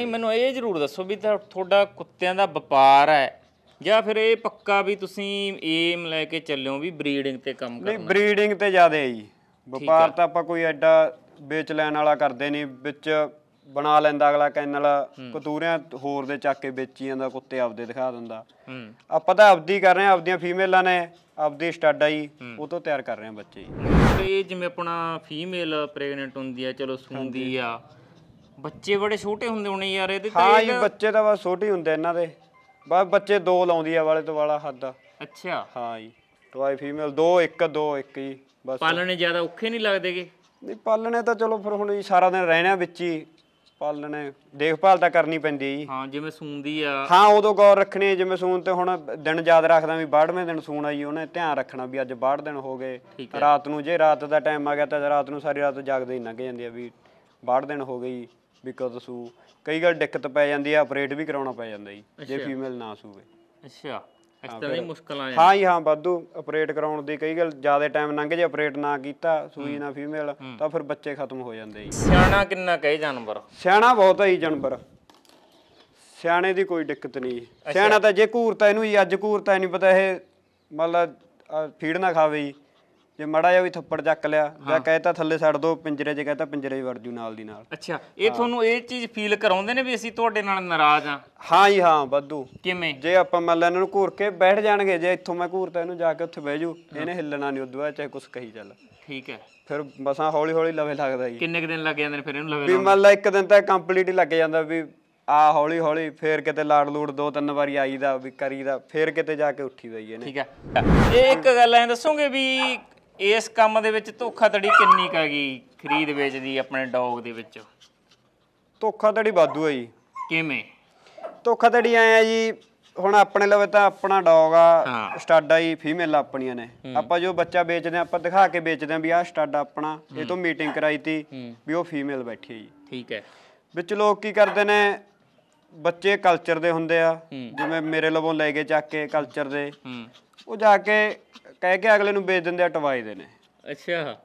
ਨਹੀਂ ਮੈਨੂੰ ਇਹ ਜ਼ਰੂਰ ਦੱਸੋ ਵੀ ਤੁਹਾਡਾ ਕੁੱਤਿਆਂ ਦਾ ਵਪਾਰ ਹੈ ਜਾਂ ਫਿਰ ਇਹ ਪੱਕਾ ਵੀ ਤੁਸੀਂ ਏਮ ਲੈ ਕੇ ਚੱਲਿਓ ਵੀ ਬਰੀਡਿੰਗ ਤੇ ਕੰਮ ਕਰਨਾ ਨਹੀਂ ਬਰੀਡਿੰਗ ਤੇ ਜ਼ਿਆਦਾ ਹੈ ਜੀ ਵਪਾਰ ਤਾਂ ਆਪਾਂ ਕੋਈ ਐਡਾ ਵੇਚ ਲੈਣ ਵਾਲਾ ਕਰਦੇ ਨਹੀਂ ਵਿੱਚ ਬਣਾ ਲੈਂਦਾ ਅਗਲਾ ਕੈਨਲ ਕਤੂਰਿਆਂ ਹੋਰ ਦੇ ਚੱਕ ਕੇ ਵੇਚੀ ਜਾਂਦਾ ਕੁੱਤੇ ਆਪਦੇ ਦਿਖਾ ਦਿੰਦਾ ਆਪਾਂ ਤਾਂ ਆਪਦੀ ਕਰ ਰਹੇ ਹਾਂ ਆਪਦੀਆਂ ਫੀਮੇਲਾਂ ਨੇ ਆਪਦੀ ਸਟੱਡ ਆਈ ਉਹ ਤੋਂ ਤਿਆਰ ਕਰ ਰਹੇ ਹਾਂ ਬੱਚੇ ਜੀ ਜਿਵੇਂ ਆਪਣਾ ਫੀਮੇਲ ਪ੍ਰੈਗਨੈਂਟ ਹੁੰਦੀ ਆ ਚਲੋ ਸੁੰਦੀ ਆ ਬੱਚੇ ਬੜੇ ਛੋਟੇ ਹੁੰਦੇ ਹੋਣੇ ਯਾਰ ਇਹਦੇ ਤਾਂ ਹਾਂ ਜੀ ਬੱਚੇ ਤਾਂ ਬਸ ਛੋਟੇ ਹੁੰਦੇ ਇਹਨਾਂ ਦੇ ਬਸ ਬੱਚੇ ਦੋ ਲਾਉਂਦੀ ਆ ਵਾਲੇ ਤੋਂ ਵਾਲਾ ਹੱਦ ਅੱਛਾ ਹਾਂ ਜੀ ਟਵਾਈ ਫੀਮੇਲ ਦੋ ਇੱਕ ਦੋ ਇੱਕ ਹੀ ਬਸ ਪਾਲਣੇ ਜ਼ਿਆਦਾ ਔਖੇ ਨਹੀਂ ਲੱਗਦੇਗੇ ਨਹੀਂ ਪਾਲਣੇ ਤਾਂ ਚਲੋ ਫਿਰ ਹੁਣ ਜੀ ਸਾਰਾ ਦਿਨ ਰਹਿਣਾ ਵਿੱਚ ਹੀ ਪਾਲਣੇ ਦੇਖਭਾਲ ਤਾਂ ਕਰਨੀ ਪੈਂਦੀ ਜੀ ਹਾਂ ਜਿਵੇਂ ਸੂੰਦੀ ਆ ਹਾਂ ਉਦੋਂ ਗੌਰ ਰੱਖਣੀ ਹੈ ਜਿਵੇਂ ਸੂਣ ਤੇ ਹੁਣ ਦਿਨ ਯਾਦ ਰੱਖਦਾ ਵੀ 12ਵੇਂ ਦਿਨ ਸੂਣ ਆਈ ਉਹਨੇ ਧਿਆਨ ਰੱਖਣਾ ਵੀ ਅੱਜ 12 ਦਿਨ ਹੋ ਗਏ ਰਾਤ ਨੂੰ ਜੇ ਰਾਤ ਦਾ ਟਾਈਮ ਆ ਗਿਆ ਤਾਂ ਰਾਤ ਨੂੰ ਸਾਰੀ ਰਾਤ ਜਾਗਦੇ ਹੀ ਲੰਘ ਜਾਂਦੀ ਆ ਵੀ 12 ਦਿਨ ਹੋ ਗਈ ਬਿਕੋਜ਼ ਸੂ ਕਈ ਵਾਰ ਦਿੱਕਤ ਪੈ ਜਾਂਦੀ ਆ ਆਪਰੇਟ ਵੀ ਕਰਾਉਣਾ ਪੈ ਜਾਂਦਾ ਜੀ ਜੇ ਫੀਮੇਲ ਨਾ ਸੂਵੇ ਅੱਛਾ ਇਸ ਤਰ੍ਹਾਂ ਦੀ ਮੁਸ਼ਕਲ ਆ ਹਾਂ ਹਾਂ ਬਾਦੂ ਆਪਰੇਟ ਕਰਾਉਣ ਦੀ ਕਈ ਗੱਲ ਜਿਆਦਾ ਟਾਈਮ ਲੰਘ ਜੇ ਆਪਰੇਟ ਨਾ ਕੀਤਾ ਸੂਈ ਨਾ ਫੀਮੇਲ ਤਾਂ ਫਿਰ ਬੱਚੇ ਖਤਮ ਹੋ ਜਾਂਦੇ ਜੀ ਸਿਆਣਾ ਕਿੰਨਾ ਕਹੇ ਜਾਨਵਰ ਸਿਆਣਾ ਬਹੁਤ ਹੈ ਜੀ ਜਾਨਵਰ ਸਿਆਣੇ ਦੀ ਕੋਈ ਦਿੱਕਤ ਨਹੀਂ ਸਿਆਣਾ ਤਾਂ ਜੇ ਘੂਰਤਾ ਇਹਨੂੰ ਜੀ ਅੱਜ ਘੂਰਤਾ ਨਹੀਂ ਪਤਾ ਇਹ ਮਤਲਬ ਫੀਡ ਨਾ ਖਾਵੇ ਜੀ ਜੇ ਮੜਾ ਜਾ ਵੀ ਥੱਪੜ ਚੱਕ ਲਿਆ ਜਾਂ ਕਹਿਤਾ ਥੱਲੇ ਛੱਡ ਦੋ ਪਿੰਜਰੇ 'ਚ ਕਹਿਤਾ ਪਿੰਜਰੇ 'ਚ ਵੜ ਜੂ ਨਾਲ ਦੀ ਨਾਲ ਅੱਛਾ ਇਹ ਤੁਹਾਨੂੰ ਇਹ ਚੀਜ਼ ਫੀਲ ਕਰਾਉਂਦੇ ਨੇ ਵੀ ਅਸੀਂ ਤੁਹਾਡੇ ਨਾਲ ਨਾਰਾਜ਼ ਆ ਹਾਂ ਜੀ ਹਾਂ ਵਾਧੂ ਕਿਵੇਂ ਜੇ ਆਪਾਂ ਮੰਨ ਲੈ ਇਹਨਾਂ ਨੂੰ ਘੂਰ ਕੇ ਬੈਠ ਜਾਣਗੇ ਜੇ ਇੱਥੋਂ ਮੈਂ ਘੂਰਤਾ ਇਹਨੂੰ ਜਾ ਕੇ ਉੱਥੇ ਬਹਿ ਜੂ ਇਹਨੇ ਹਿੱਲਣਾ ਨਹੀਂ ਉਦੋਂ ਬਾਅਦ ਚਾਹੇ ਕੁਝ ਕਹੀ ਚੱਲ ਠੀਕ ਹੈ ਫਿਰ ਬਸਾਂ ਹੌਲੀ ਹੌਲੀ ਲਵੇ ਲੱਗਦਾ ਜੀ ਕਿੰਨੇ ਕੁ ਦਿਨ ਲੱਗ ਜਾਂਦੇ ਨੇ ਫਿਰ ਇਹਨੂੰ ਲਵੇ ਵੀ ਮੰਨ ਲੈ ਇੱਕ ਦਿਨ ਤਾਂ ਕੰਪਲੀਟ ਹੀ ਲੱਗ ਜਾਂਦਾ ਵੀ ਆ ਹੌਲੀ ਹੌਲੀ ਫੇਰ ਕਿਤੇ ਲਾੜ ਲੂੜ ਦੋ ਤਿੰਨ ਵਾਰੀ ਆਈਦਾ ਵੀ ਕਰੀਦਾ ਫੇਰ ਕਿਤੇ ਜਾ ਕੇ ਉੱਠੀਦਾ ਹੀ ਇਹਨੇ ਠੀਕ ਹੈ ਇਹ ਇੱਕ ਗੱਲ ਐ ਦੱਸੋਗੇ ਵੀ ਇਸ ਕੰਮ ਦੇ ਵਿੱਚ ਧੋਖਾਧੜੀ ਕਿੰਨੀ ਕਾਗੀ ਖਰੀਦ ਵੇਚ ਦੀ ਆਪਣੇ ਡੌਗ ਦੇ ਵਿੱਚ ਧੋਖਾਧੜੀ ਵਾਧੂ ਆ ਜੀ ਕਿਵੇਂ ਧੋਖਾਧੜੀ ਆਇਆ ਜੀ ਹੁਣ ਆਪਣੇ ਲਵੇ ਤਾਂ ਆਪਣਾ ਡੌਗ ਆ ਸਟੱਡ ਆ ਹੀ ਫੀਮੇਲ ਆਪਣੀਆਂ ਨੇ ਆਪਾਂ ਜੋ ਬੱਚਾ ਵੇਚਦੇ ਆ ਆਪਾਂ ਦਿਖਾ ਕੇ ਵੇਚਦੇ ਆ ਵੀ ਆਹ ਸਟੱਡ ਆਪਣਾ ਇਹ ਤੋਂ ਮੀਟਿੰਗ ਕਰਾਈ ਤੀ ਵੀ ਉਹ ਫੀਮੇਲ ਬੈਠੀ ਹੈ ਜੀ ਠੀਕ ਹੈ ਵਿੱਚ ਲੋਕ ਕੀ ਕਰਦੇ ਨੇ ਬੱਚੇ ਕਲਚਰ ਦੇ ਹੁੰਦੇ ਆ ਜਿਵੇਂ ਮੇਰੇ ਲਵੋਂ ਲੈ ਕੇ ਚੱਕ ਕੇ ਕਲਚਰ ਦੇ ਉਹ ਜਾ ਕੇ ਕਹਿ ਕੇ ਅਗਲੇ ਨੂੰ ਵੇਚ ਦਿੰਦੇ ਆ ਟਵਾਈਦੇ ਨੇ ਅੱਛਾ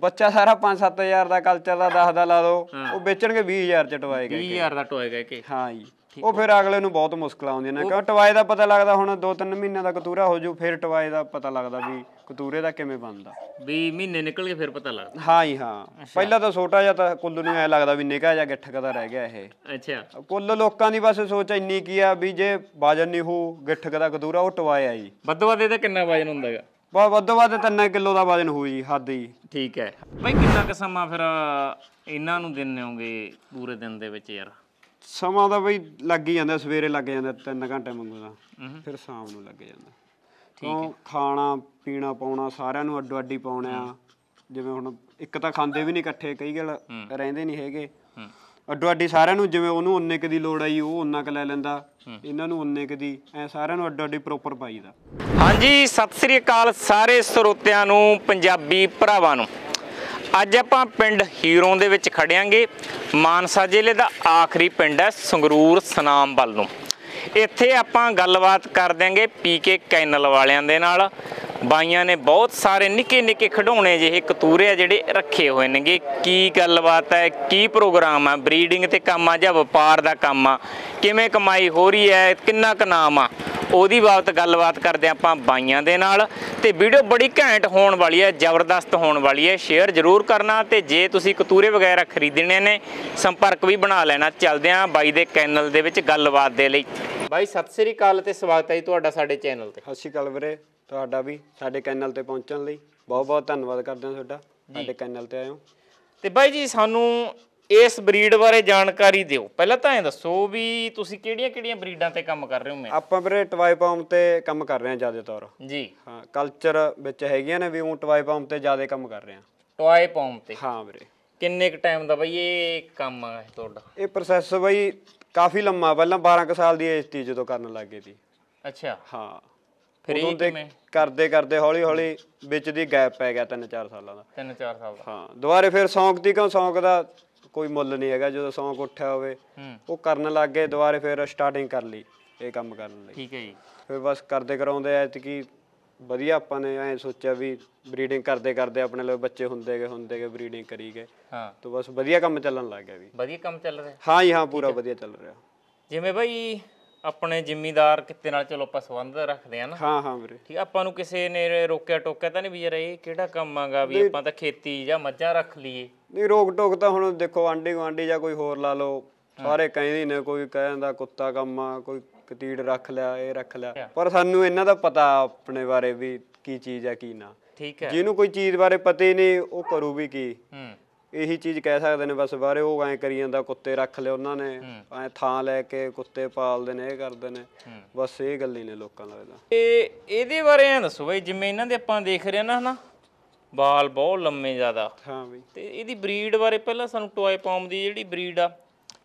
ਬੱਚਾ ਸਾਰਾ 5-7000 ਦਾ ਕਲਚਰ ਦਾ 10 ਦਾ ਲਾ ਦੋ ਉਹ ਵੇਚਣਗੇ 20000 ਚ ਟਵਾਏ 20000 ਦਾ ਟੋਏ ਗਏ ਕਿ ਹਾਂ ਜੀ ਉਹ ਫਿਰ ਅਗਲੇ ਨੂੰ ਬਹੁਤ ਮੁਸ਼ਕਲ ਆਉਂਦੀਆਂ ਨੇ ਕਿਉਂ ਟਵਾਏ ਦਾ ਪਤਾ ਲੱਗਦਾ ਹੁਣ 2-3 ਮਹੀਨਿਆਂ ਦਾ ਕਤੂਰਾ ਹੋ ਜੂ ਫਿਰ ਟਵਾਏ ਦਾ ਪਤਾ ਲੱਗਦਾ ਵੀ ਕਤੂਰੇ ਦਾ ਕਿਵੇਂ ਬਣਦਾ ਵੀ ਮਹੀਨੇ ਨਿਕਲ ਕੇ ਫਿਰ ਪਤਾ ਲੱਗਦਾ ਹਾਂ ਜੀ ਹਾਂ ਪਹਿਲਾਂ ਤਾਂ ਛੋਟਾ ਜਿਹਾ ਤਾਂ ਕੁੱਲ ਨੂੰ ਐ ਲੱਗਦਾ ਵੀ ਨਿਕਾ ਜਾਂ ਗਿੱਠਕਾ ਦਾ ਰਹਿ ਗਿਆ ਇਹ ਅੱਛਾ ਕੁੱਲ ਲੋਕਾਂ ਦੀ ਬਸ ਸੋਚ ਇੰਨੀ ਕੀ ਆ ਵੀ ਜੇ ਬਾਜਨ ਨਹੀਂ ਹੋ ਗਿੱਠਕਾ ਦਾ ਕਤੂਰਾ ਉਹ ਟਵਾਇਆ ਜੀ ਵੱਧ ਵੱਧ ਕਿੰਨਾ ਬਾਜਨ ਹੁੰਦਾਗਾ ਬਹੁਤ ਵੱਧੋ ਵੱਧ 3 ਕਿਲੋ ਦਾ ਵਜਨ ਹੋਊ ਜੀ ਹੱਦ ਹੀ ਠੀਕ ਹੈ ਬਈ ਕਿੰਨਾ ਕੁ ਸਮਾਂ ਫਿਰ ਇਹਨਾਂ ਨੂੰ ਦਿੰਦੇ ਹੋਗੇ ਪੂਰੇ ਦਿਨ ਦੇ ਵਿੱਚ ਯਾਰ ਸਮਾਂ ਦਾ ਬਈ ਲੱਗ ਹੀ ਜਾਂਦਾ ਸਵੇਰੇ ਲੱਗ ਜਾਂਦਾ 3 ਘੰਟੇ ਮੰਗੂ ਦਾ ਫਿਰ ਸ਼ਾਮ ਨੂੰ ਲੱਗ ਜਾਂਦਾ ਠੀਕ ਹੈ ਖਾਣਾ ਪੀਣਾ ਪਾਉਣਾ ਸਾਰਿਆਂ ਨੂੰ ਅੱਡੋ ਅੱਡੀ ਪਾਉਣਾ ਜਿਵੇਂ ਹੁਣ ਇੱਕ ਤਾਂ ਖਾਂਦੇ ਵੀ ਨਹੀਂ ਇਕੱਠੇ ਕਈ ਗੱਲ ਰਹਿੰਦੇ ਨਹੀਂ ਹੈਗੇ ਅੱਡੋ ਅੱਡੀ ਸਾਰਿਆਂ ਨੂੰ ਜਿਵੇਂ ਉਹਨੂੰ ਉਨੇ ਕ ਦੀ ਲੋੜ ਆਈ ਉਹ ਉਨਾ ਕ ਲੈ ਲੈਂਦਾ ਇਹਨਾਂ ਨੂੰ ਉਨੇ ਕ ਦੀ ਐ ਸਾਰਿਆਂ ਨੂੰ ਅੱਡੋ ਅੱਡੀ ਪ੍ਰੋਪਰ ਪਾਈਦਾ ਹਾਂਜੀ ਸਤਿ ਸ੍ਰੀ ਅਕਾਲ ਸਾਰੇ ਸਰੋਤਿਆਂ ਨੂੰ ਪੰਜਾਬੀ ਭਰਾਵਾਂ ਨੂੰ ਅੱਜ ਆਪਾਂ ਪਿੰਡ ਹੀਰੋਂ ਦੇ ਵਿੱਚ ਖੜਿਆਂਗੇ ਮਾਨਸਾ ਜ਼ਿਲ੍ਹੇ ਦਾ ਆਖਰੀ ਪਿੰਡ ਹੈ ਸੰਗਰੂਰ ਸਨਾਮ ਵੱਲ ਨੂੰ ਇੱਥੇ ਆਪਾਂ ਗੱਲਬਾਤ ਕਰ ਦਿਆਂਗੇ ਪੀਕੇ ਕੈਨਲ ਵਾਲਿਆਂ ਦੇ ਨਾਲ ਬਾਈਆਂ ਨੇ ਬਹੁਤ ਸਾਰੇ ਨਿੱਕੇ ਨਿੱਕੇ ਖਿਡੌਣੇ ਜਿਹੇ ਕਤੂਰੇ ਆ ਜਿਹੜੇ ਰੱਖੇ ਹੋਏ ਨੇਗੇ ਕੀ ਗੱਲਬਾਤ ਹੈ ਕੀ ਪ੍ਰੋਗਰਾਮ ਆ ਬਰੀਡਿੰਗ ਤੇ ਕੰਮ ਆ ਜਾਂ ਵਪਾਰ ਦਾ ਕੰਮ ਆ ਕਿਵੇਂ ਕਮਾਈ ਹੋ ਰਹੀ ਹੈ ਕਿੰਨਾ ਕੁ ਨਾਮ ਆ ਉਹਦੀ ਬਾਬਤ ਗੱਲਬਾਤ ਕਰਦੇ ਆਪਾਂ ਬਾਈਆਂ ਦੇ ਨਾਲ ਤੇ ਵੀਡੀਓ ਬੜੀ ਘੈਂਟ ਹੋਣ ਵਾਲੀ ਹੈ ਜ਼ਬਰਦਸਤ ਹੋਣ ਵਾਲੀ ਹੈ ਸ਼ੇਅਰ ਜ਼ਰੂਰ ਕਰਨਾ ਤੇ ਜੇ ਤੁਸੀਂ ਕਤੂਰੇ ਵਗੈਰਾ ਖਰੀਦਣੇ ਨੇ ਸੰਪਰਕ ਵੀ ਬਣਾ ਲੈਣਾ ਚੱਲਦੇ ਆਂ ਬਾਈ ਦੇ ਚੈਨਲ ਦੇ ਵਿੱਚ ਗੱਲਬਾਤ ਦੇ ਲਈ ਬਾਈ ਸਤਿ ਸ੍ਰੀ ਅਕਾਲ ਤੇ ਸਵਾਗਤ ਹੈ ਤੁਹਾਡਾ ਸਾਡੇ ਚੈਨਲ ਤੇ ਸਤਿ ਸ੍ਰੀ ਅਕਾਲ ਵੀਰੇ ਤੁਹਾਡਾ ਵੀ ਸਾਡੇ ਚੈਨਲ ਤੇ ਪਹੁੰਚਣ ਲਈ ਬਹੁਤ ਬਹੁਤ ਧੰਨਵਾਦ ਕਰਦੇ ਹਾਂ ਤੁਹਾਡਾ ਸਾਡੇ ਚੈਨਲ ਤੇ ਆਇਓ ਤੇ ਬਾਈ ਜੀ ਸਾਨੂੰ ਇਸ ਬਰੀਡ ਬਾਰੇ ਜਾਣਕਾਰੀ ਦਿਓ ਪਹਿਲਾਂ ਤਾਂ ਇਹ ਦੱਸੋ ਵੀ ਤੁਸੀਂ ਕਿਹੜੀਆਂ-ਕਿਹੜੀਆਂ ਬਰੀਡਾਂ ਤੇ ਕੰਮ ਕਰ ਰਹੇ ਹੋ ਮੈਂ ਆਪਾਂ ਵੀਰੇ ਟਵਾਈ ਪਾਮ ਤੇ ਕੰਮ ਕਰ ਰਹੇ ਹਾਂ ਜ਼ਿਆਦਾ ਤੌਰ ਜੀ ਹਾਂ ਕਲਚਰ ਵਿੱਚ ਹੈਗੀਆਂ ਨੇ ਵੀ ਉਹ ਪਾਮ ਤੇ ਜ਼ਿਆਦਾ ਕੰਮ ਕਰ ਰਹੇ ਹਾਂ ਪਾਮ ਤੇ ਹਾਂ ਵੀਰੇ ਕਿੰਨੇ ਕ ਟਾਈਮ ਦਾ ਬਾਈ ਇਹ ਕੰਮ ਹੈ ਤੁਹਾਡਾ ਇਹ ਪ੍ਰੋਸੈਸ ਬਾਈ ਕਾਫੀ ਲੰਮਾ ਪਹਿਲਾਂ 12 ਕ ਸਾਲ ਦੀ ਏਜ ਤੀ ਜਦੋਂ ਕਰਨ ਲੱਗੇ ਸੀ ਅੱਛਾ ਹਾਂ ਉਦੋਂ ਦੇ ਕਰਦੇ ਕਰਦੇ ਹੌਲੀ ਹੌਲੀ ਵਿੱਚ ਦੀ ਗੈਪ ਪੈ ਗਿਆ ਤਿੰਨ ਚਾਰ ਸਾਲਾਂ ਦਾ 3-4 ਸਾਲ ਦਾ ਹਾਂ ਦੁਬਾਰੇ ਫਿਰ ਸ਼ੌਂਕ ਦੀ ਕਿਉਂ ਸ਼ੌਂਕ ਦਾ ਕੋਈ ਮੁੱਲ ਨਹੀਂ ਹੈਗਾ ਜਦੋਂ ਸ਼ੌਂਕ ਉੱਠਿਆ ਹੋਵੇ ਉਹ ਕਰਨ ਲੱਗ ਗਏ ਦੁਬਾਰੇ ਫਿਰ ਸਟਾਰਟਿੰਗ ਕਰ ਲਈ ਇਹ ਕੰਮ ਕਰਨ ਲਈ ਠੀਕ ਹੈ ਜੀ ਫਿਰ ਬਸ ਕਰਦੇ ਕਰਾਉਂਦੇ ਐ ਕੀ ਵਧੀਆ ਆਪਾਂ ਨੇ ਐ ਸੋਚਿਆ ਵੀ ਬਰੀਡਿੰਗ ਕਰਦੇ ਕਰਦੇ ਆਪਣੇ ਲਈ ਬੱਚੇ ਹੁੰਦੇ ਗਏ ਹੁੰਦੇ ਗਏ ਬਰੀਡਿੰਗ ਕਰੀ ਗਏ ਹਾਂ ਤੋਂ ਬਸ ਵਧੀਆ ਕੰਮ ਚੱਲਣ ਲੱਗ ਗਿਆ ਵੀ ਵਧੀਆ ਕੰਮ ਚੱਲ ਰਿਹਾ ਹਾਂ ਜੀ ਹਾਂ ਪੂਰਾ ਵਧੀਆ ਚੱਲ ਰਿਹਾ ਜਿਵੇਂ ਭਾਈ ਆਪਣੇ ਜ਼ਿੰਮੇਦਾਰ ਕਿਤੇ ਨਾਲ ਚਲੋ ਆਪਾਂ ਸੰਬੰਧ ਰੱਖਦੇ ਆ ਨਾ ਹਾਂ ਹਾਂ ਵੀਰੇ ਠੀਕ ਆਪਾਂ ਨੂੰ ਕਿਸੇ ਨੇ ਰੋਕਿਆ ਟੋਕਿਆ ਤਾਂ ਨਹੀਂ ਵੀ ਯਾਰ ਇਹ ਕਿਹੜਾ ਕੰਮ ਆਗਾ ਵੀ ਆਪਾਂ ਤਾਂ ਖੇਤੀ ਜਾਂ ਮੱਝਾਂ ਰੱਖ ਲਈਏ ਨਹੀਂ ਰੋਕ ਟੋਕ ਤਾਂ ਹੁਣ ਦੇਖੋ ਆਂਡੀ ਗਵਾਂਡੀ ਜਾਂ ਕੋਈ ਹੋਰ ਲਾ ਲਓ ਸਾਰੇ ਕਹਿੰਦੇ ਨੇ ਕੋਈ ਕਹਿੰਦਾ ਕੁੱਤਾ ਕੰਮ ਆ ਕੋਈ ਕਤੀੜ ਰੱਖ ਲਿਆ ਇਹ ਰੱਖ ਲਿਆ ਪਰ ਸਾਨੂੰ ਇਹਨਾਂ ਦਾ ਪਤਾ ਆਪਣੇ ਬਾਰੇ ਵੀ ਕੀ ਚੀਜ਼ ਆ ਕੀ ਨਾ ਠੀਕ ਹੈ ਜਿਹਨੂੰ ਕੋਈ ਚੀਜ਼ ਬਾਰੇ ਪਤਾ ਹੀ ਨਹੀਂ ਉਹ ਕਰੂ ਵੀ ਕੀ ਹੂੰ ਇਹੀ ਚੀਜ਼ ਕਹਿ ਸਕਦੇ ਨੇ ਬਸ ਬਾਰੇ ਉਹ ਐ ਕਰੀ ਜਾਂਦਾ ਕੁੱਤੇ ਰੱਖ ਲਏ ਉਹਨਾਂ ਨੇ ਐ ਥਾਂ ਲੈ ਕੇ ਕੁੱਤੇ ਪਾਲਦੇ ਨੇ ਇਹ ਕਰਦੇ ਨੇ ਬਸ ਇਹ ਗੱਲ ਹੀ ਨੇ ਲੋਕਾਂ ਦਾ ਇਹਦਾ ਇਹ ਇਹਦੇ ਬਾਰੇ ਐ ਦੱਸੋ ਬਈ ਜਿਵੇਂ ਇਹਨਾਂ ਦੇ ਆਪਾਂ ਦੇਖ ਰਹੇ ਨਾ ਹਨਾ ਬਾਲ ਬਹੁਤ ਲੰਮੇ ਜ਼ਿਆਦਾ ਹਾਂ ਬਈ ਤੇ ਇਹਦੀ ਬਰੀਡ ਬਾਰੇ ਪਹਿਲਾਂ ਸਾਨੂੰ ਟੋਏ ਪੌਮ ਦੀ ਜਿਹੜੀ ਬਰੀਡ ਆ